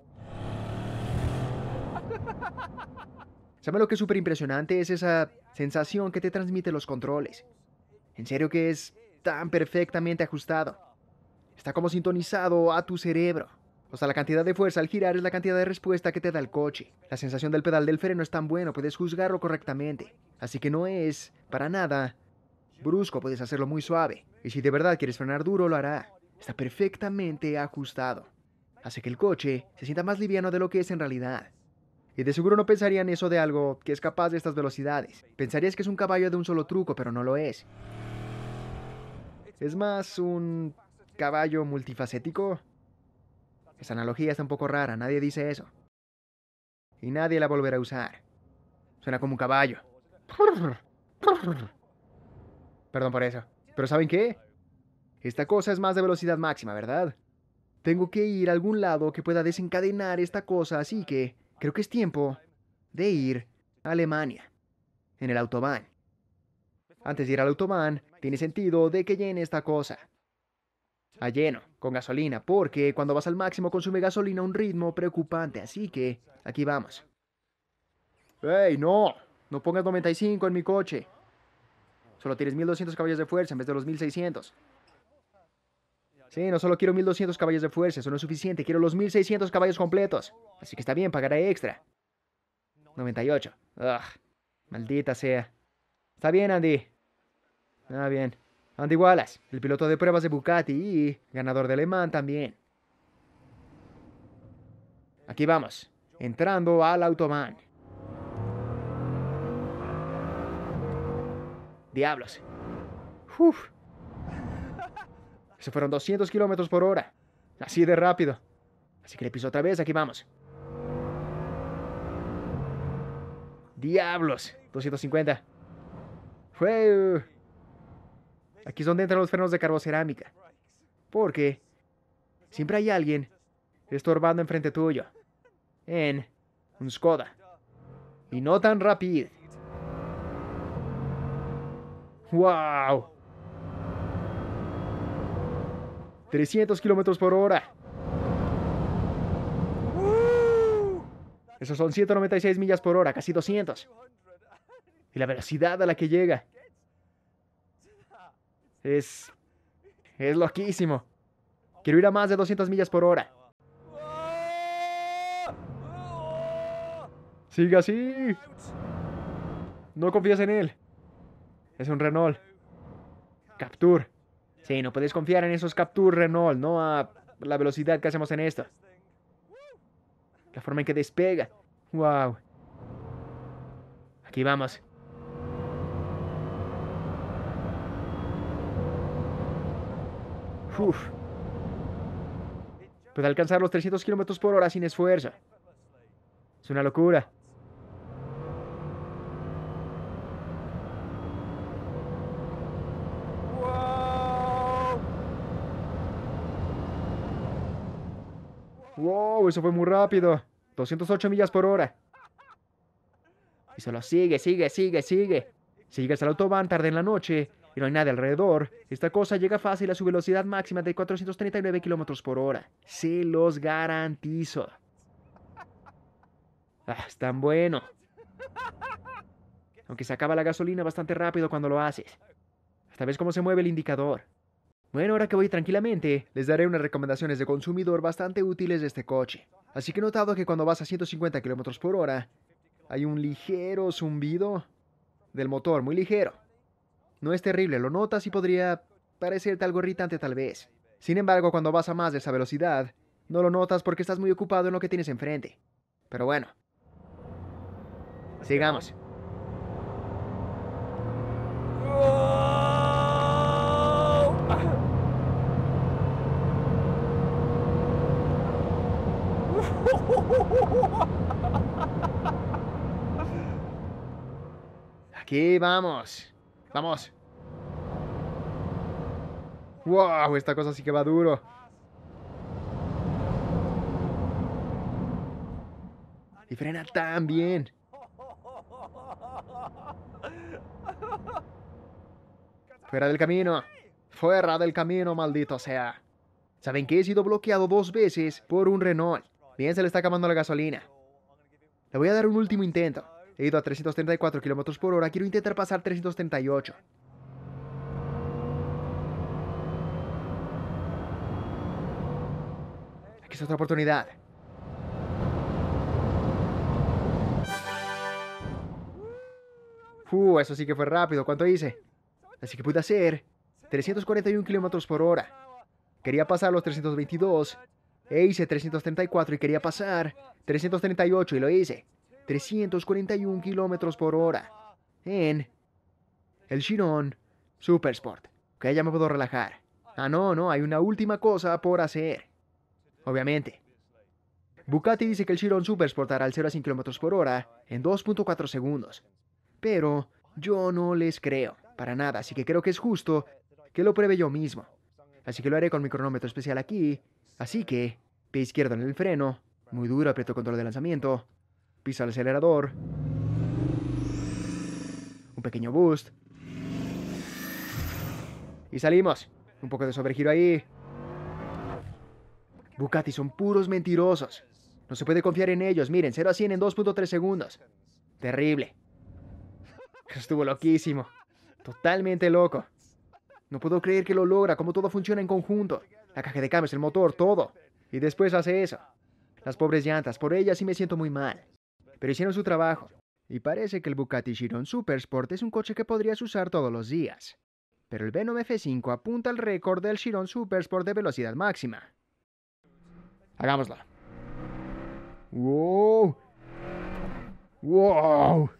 ¿Sabes lo que es súper impresionante? Es esa sensación que te transmite los controles. En serio que es tan perfectamente ajustado. Está como sintonizado a tu cerebro. O sea, la cantidad de fuerza al girar es la cantidad de respuesta que te da el coche. La sensación del pedal del freno es tan bueno, puedes juzgarlo correctamente. Así que no es, para nada, brusco, puedes hacerlo muy suave. Y si de verdad quieres frenar duro, lo hará. Está perfectamente ajustado. Hace que el coche se sienta más liviano de lo que es en realidad. Y de seguro no pensarían eso de algo que es capaz de estas velocidades. Pensarías que es un caballo de un solo truco, pero no lo es. Es más un caballo multifacético? Esa analogía está un poco rara, nadie dice eso. Y nadie la volverá a usar. Suena como un caballo. Perdón por eso. Pero ¿saben qué? Esta cosa es más de velocidad máxima, ¿verdad? Tengo que ir a algún lado que pueda desencadenar esta cosa, así que creo que es tiempo de ir a Alemania, en el autobahn. Antes de ir al autobahn, tiene sentido de que llene esta cosa a lleno, con gasolina, porque cuando vas al máximo consume gasolina a un ritmo preocupante, así que aquí vamos. ¡Ey, no! No pongas 95 en mi coche. Solo tienes 1200 caballos de fuerza en vez de los 1600. Sí, no solo quiero 1200 caballos de fuerza, eso no es suficiente, quiero los 1600 caballos completos. Así que está bien, pagaré extra. 98. Ugh, maldita sea. Está bien, Andy. Está bien. Andy Wallace, el piloto de pruebas de Bucati y ganador de Le Mans también. Aquí vamos, entrando al Autobahn. Diablos. Uf. Se fueron 200 kilómetros por hora. Así de rápido. Así que le piso otra vez, aquí vamos. Diablos. 250. Fue... Aquí es donde entran los frenos de carbocerámica. Porque siempre hay alguien estorbando enfrente tuyo. En un Skoda. Y no tan rápido. ¡Wow! 300 kilómetros por hora. Esos son 196 millas por hora, casi 200. Y la velocidad a la que llega. Es. Es loquísimo. Quiero ir a más de 200 millas por hora. Sigue así. No confías en él. Es un Renault. Capture. Sí, no puedes confiar en esos Capture Renault, no a la velocidad que hacemos en esto. La forma en que despega. Wow. Aquí vamos. Puede alcanzar los 300 kilómetros por hora sin esfuerzo. Es una locura. Wow, eso fue muy rápido. 208 millas por hora. Y solo sigue, sigue, sigue, sigue. Si el al autobahn tarde en la noche, no hay nadie alrededor, esta cosa llega fácil a su velocidad máxima de 439 km por hora. Se los garantizo. Ah, es tan bueno. Aunque se acaba la gasolina bastante rápido cuando lo haces. Hasta ves cómo se mueve el indicador. Bueno, ahora que voy tranquilamente, les daré unas recomendaciones de consumidor bastante útiles de este coche. Así que he notado que cuando vas a 150 km por hora, hay un ligero zumbido del motor, muy ligero. No es terrible, lo notas y podría parecerte algo irritante tal vez. Sin embargo, cuando vas a más de esa velocidad, no lo notas porque estás muy ocupado en lo que tienes enfrente. Pero bueno. Sigamos. Aquí vamos. ¡Vamos! ¡Wow! Esta cosa sí que va duro. Y frena tan bien. Fuera del camino. Fuera del camino, maldito sea. ¿Saben que he sido bloqueado dos veces por un Renault? Bien, se le está acabando la gasolina. Le voy a dar un último intento. He ido a 334 kilómetros por hora, quiero intentar pasar 338. Aquí es otra oportunidad. Uh, eso sí que fue rápido. ¿Cuánto hice? Así que pude hacer 341 kilómetros por hora. Quería pasar los 322 e hice 334 y quería pasar 338 y lo hice. 341 km por hora en el Chiron Supersport. Que ya me puedo relajar. Ah, no, no, hay una última cosa por hacer. Obviamente. Bucati dice que el Chiron Supersport hará el 0 a 100 km por hora en 2.4 segundos. Pero yo no les creo, para nada, así que creo que es justo que lo pruebe yo mismo. Así que lo haré con mi cronómetro especial aquí. Así que, pie izquierdo en el freno, muy duro, aprieto control de lanzamiento, pisa el acelerador, un pequeño boost, y salimos. Un poco de sobregiro ahí. Bucati son puros mentirosos. No se puede confiar en ellos. Miren, 0 a 100 en 2.3 segundos. Terrible. Estuvo loquísimo. Totalmente loco. No puedo creer que lo logra, como todo funciona en conjunto. La caja de cambios, el motor, todo. Y después hace eso. Las pobres llantas, por ellas sí me siento muy mal pero hicieron su trabajo. Y parece que el Bucati Chiron Supersport es un coche que podrías usar todos los días. Pero el Venom F5 apunta al récord del Chiron Supersport de velocidad máxima. Hagámoslo. ¡Wow! ¡Wow!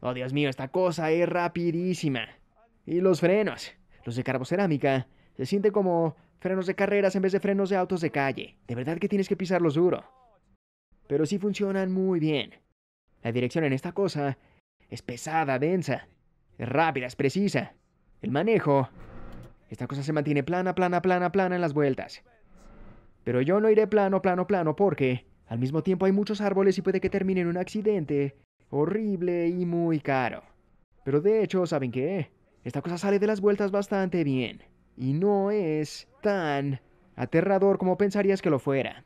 Oh, Dios mío, esta cosa es rapidísima. Y los frenos. Los de carbocerámica se siente como frenos de carreras en vez de frenos de autos de calle. De verdad que tienes que pisarlos duro pero sí funcionan muy bien. La dirección en esta cosa es pesada, densa, es rápida, es precisa. El manejo... Esta cosa se mantiene plana, plana, plana, plana en las vueltas. Pero yo no iré plano, plano, plano porque al mismo tiempo hay muchos árboles y puede que termine en un accidente horrible y muy caro. Pero de hecho, ¿saben qué? Esta cosa sale de las vueltas bastante bien. Y no es tan aterrador como pensarías que lo fuera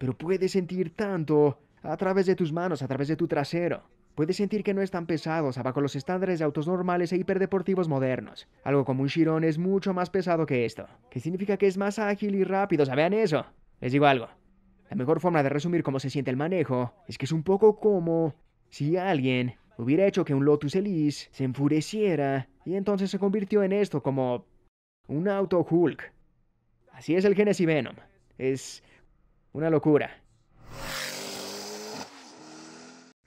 pero puedes sentir tanto a través de tus manos, a través de tu trasero. Puedes sentir que no están pesados, abajo los estándares de autos normales e hiperdeportivos modernos. Algo como un Chiron es mucho más pesado que esto, que significa que es más ágil y rápido, ¿Saben eso. Les digo algo. La mejor forma de resumir cómo se siente el manejo es que es un poco como si alguien hubiera hecho que un Lotus Elise se enfureciera y entonces se convirtió en esto como un auto Hulk. Así es el Genesis Venom. Es una locura.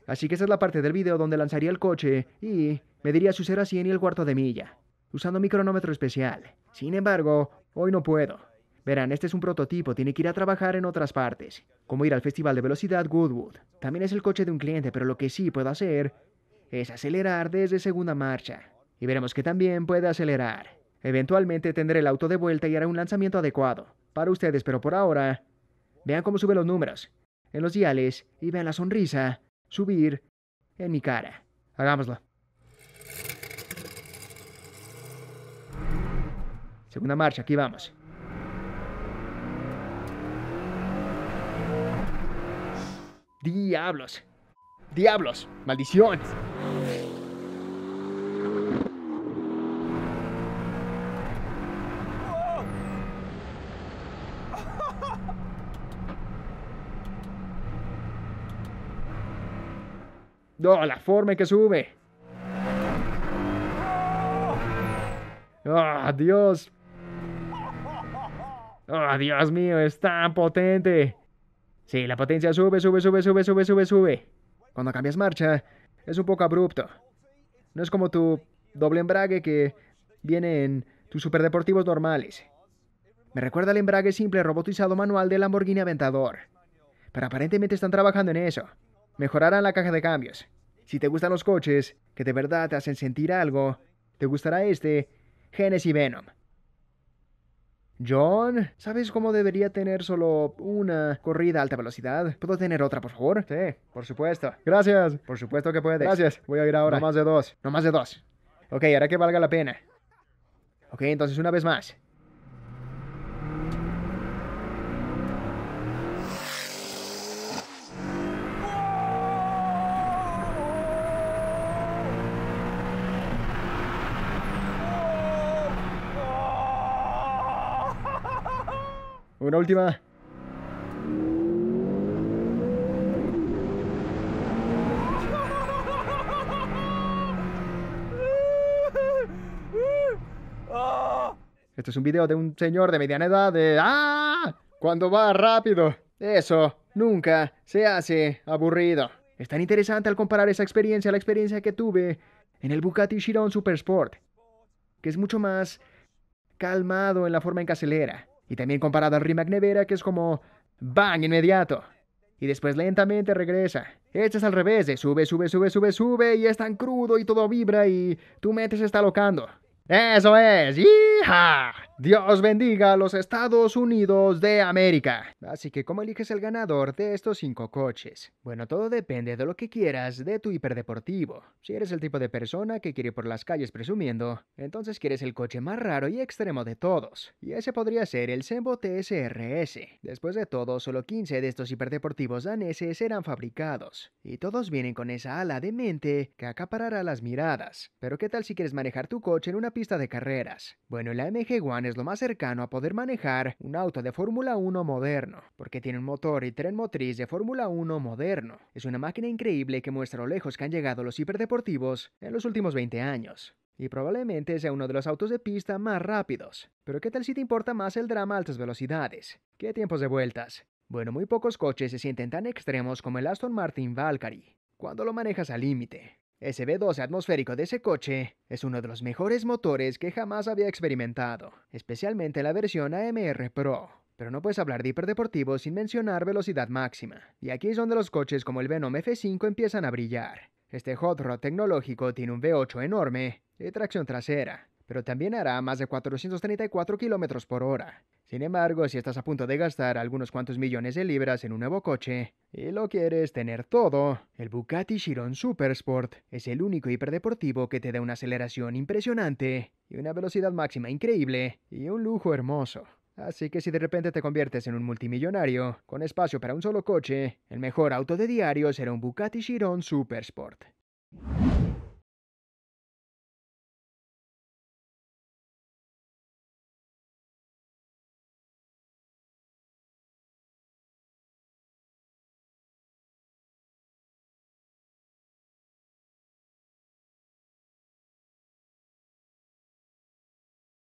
Así que esa es la parte del video donde lanzaría el coche y mediría su 0 a 100 y el cuarto de milla, usando mi cronómetro especial. Sin embargo, hoy no puedo. Verán, este es un prototipo, tiene que ir a trabajar en otras partes, como ir al Festival de Velocidad Goodwood. También es el coche de un cliente, pero lo que sí puedo hacer es acelerar desde segunda marcha. Y veremos que también puede acelerar. Eventualmente tendré el auto de vuelta y haré un lanzamiento adecuado. Para ustedes, pero por ahora, Vean cómo suben los números, en los diales y vean la sonrisa subir en mi cara. Hagámoslo. Segunda marcha, aquí vamos. Diablos. Diablos. Maldición. la forma en que sube. ¡Ah, oh, Dios! ¡Oh, Dios mío! ¡Es tan potente! Sí, la potencia sube, sube, sube, sube, sube, sube, sube. Cuando cambias marcha, es un poco abrupto. No es como tu doble embrague que viene en tus superdeportivos normales. Me recuerda al embrague simple robotizado manual del Lamborghini Aventador. Pero aparentemente están trabajando en eso. Mejorarán la caja de cambios. Si te gustan los coches, que de verdad te hacen sentir algo, te gustará este, Genesis Venom. John, ¿sabes cómo debería tener solo una corrida a alta velocidad? ¿Puedo tener otra, por favor? Sí, por supuesto. Gracias. Por supuesto que puedes. Gracias. Voy a ir ahora. No más de dos. No más de dos. Ok, hará que valga la pena. Ok, entonces una vez más. Una última. Esto es un video de un señor de mediana edad de... ¡Ah! Cuando va rápido. Eso nunca se hace aburrido. Es tan interesante al comparar esa experiencia a la experiencia que tuve en el Bugatti Chiron Supersport, que es mucho más calmado en la forma en que y también comparado al RIMAC Nevera, que es como bang inmediato. Y después lentamente regresa. echas este es al revés, de sube, sube, sube, sube, sube, y es tan crudo y todo vibra y tu mente se está locando. ¡Eso es! ¡Hija! Dios bendiga a los Estados Unidos de América. Así que, ¿cómo eliges el ganador de estos cinco coches? Bueno, todo depende de lo que quieras de tu hiperdeportivo. Si eres el tipo de persona que quiere ir por las calles presumiendo, entonces quieres el coche más raro y extremo de todos. Y ese podría ser el Sembo TSRS. Después de todo, solo 15 de estos hiperdeportivos daneses eran fabricados. Y todos vienen con esa ala de mente que acaparará las miradas. Pero ¿qué tal si quieres manejar tu coche en una pista de carreras? Bueno, la MG One es lo más cercano a poder manejar un auto de Fórmula 1 moderno, porque tiene un motor y tren motriz de Fórmula 1 moderno. Es una máquina increíble que muestra lo lejos que han llegado los hiperdeportivos en los últimos 20 años. Y probablemente sea uno de los autos de pista más rápidos. Pero ¿qué tal si te importa más el drama a altas velocidades? ¿Qué tiempos de vueltas? Bueno, muy pocos coches se sienten tan extremos como el Aston Martin Valkyrie, cuando lo manejas al límite. Ese V12 atmosférico de ese coche es uno de los mejores motores que jamás había experimentado, especialmente la versión AMR Pro. Pero no puedes hablar de hiperdeportivo sin mencionar velocidad máxima. Y aquí es donde los coches como el Venom F5 empiezan a brillar. Este hot rod tecnológico tiene un V8 enorme y tracción trasera, pero también hará más de 434 kilómetros por hora. Sin embargo, si estás a punto de gastar algunos cuantos millones de libras en un nuevo coche y lo quieres tener todo, el Bugatti Chiron Supersport es el único hiperdeportivo que te da una aceleración impresionante y una velocidad máxima increíble y un lujo hermoso. Así que si de repente te conviertes en un multimillonario, con espacio para un solo coche, el mejor auto de diario será un Bugatti Chiron Supersport.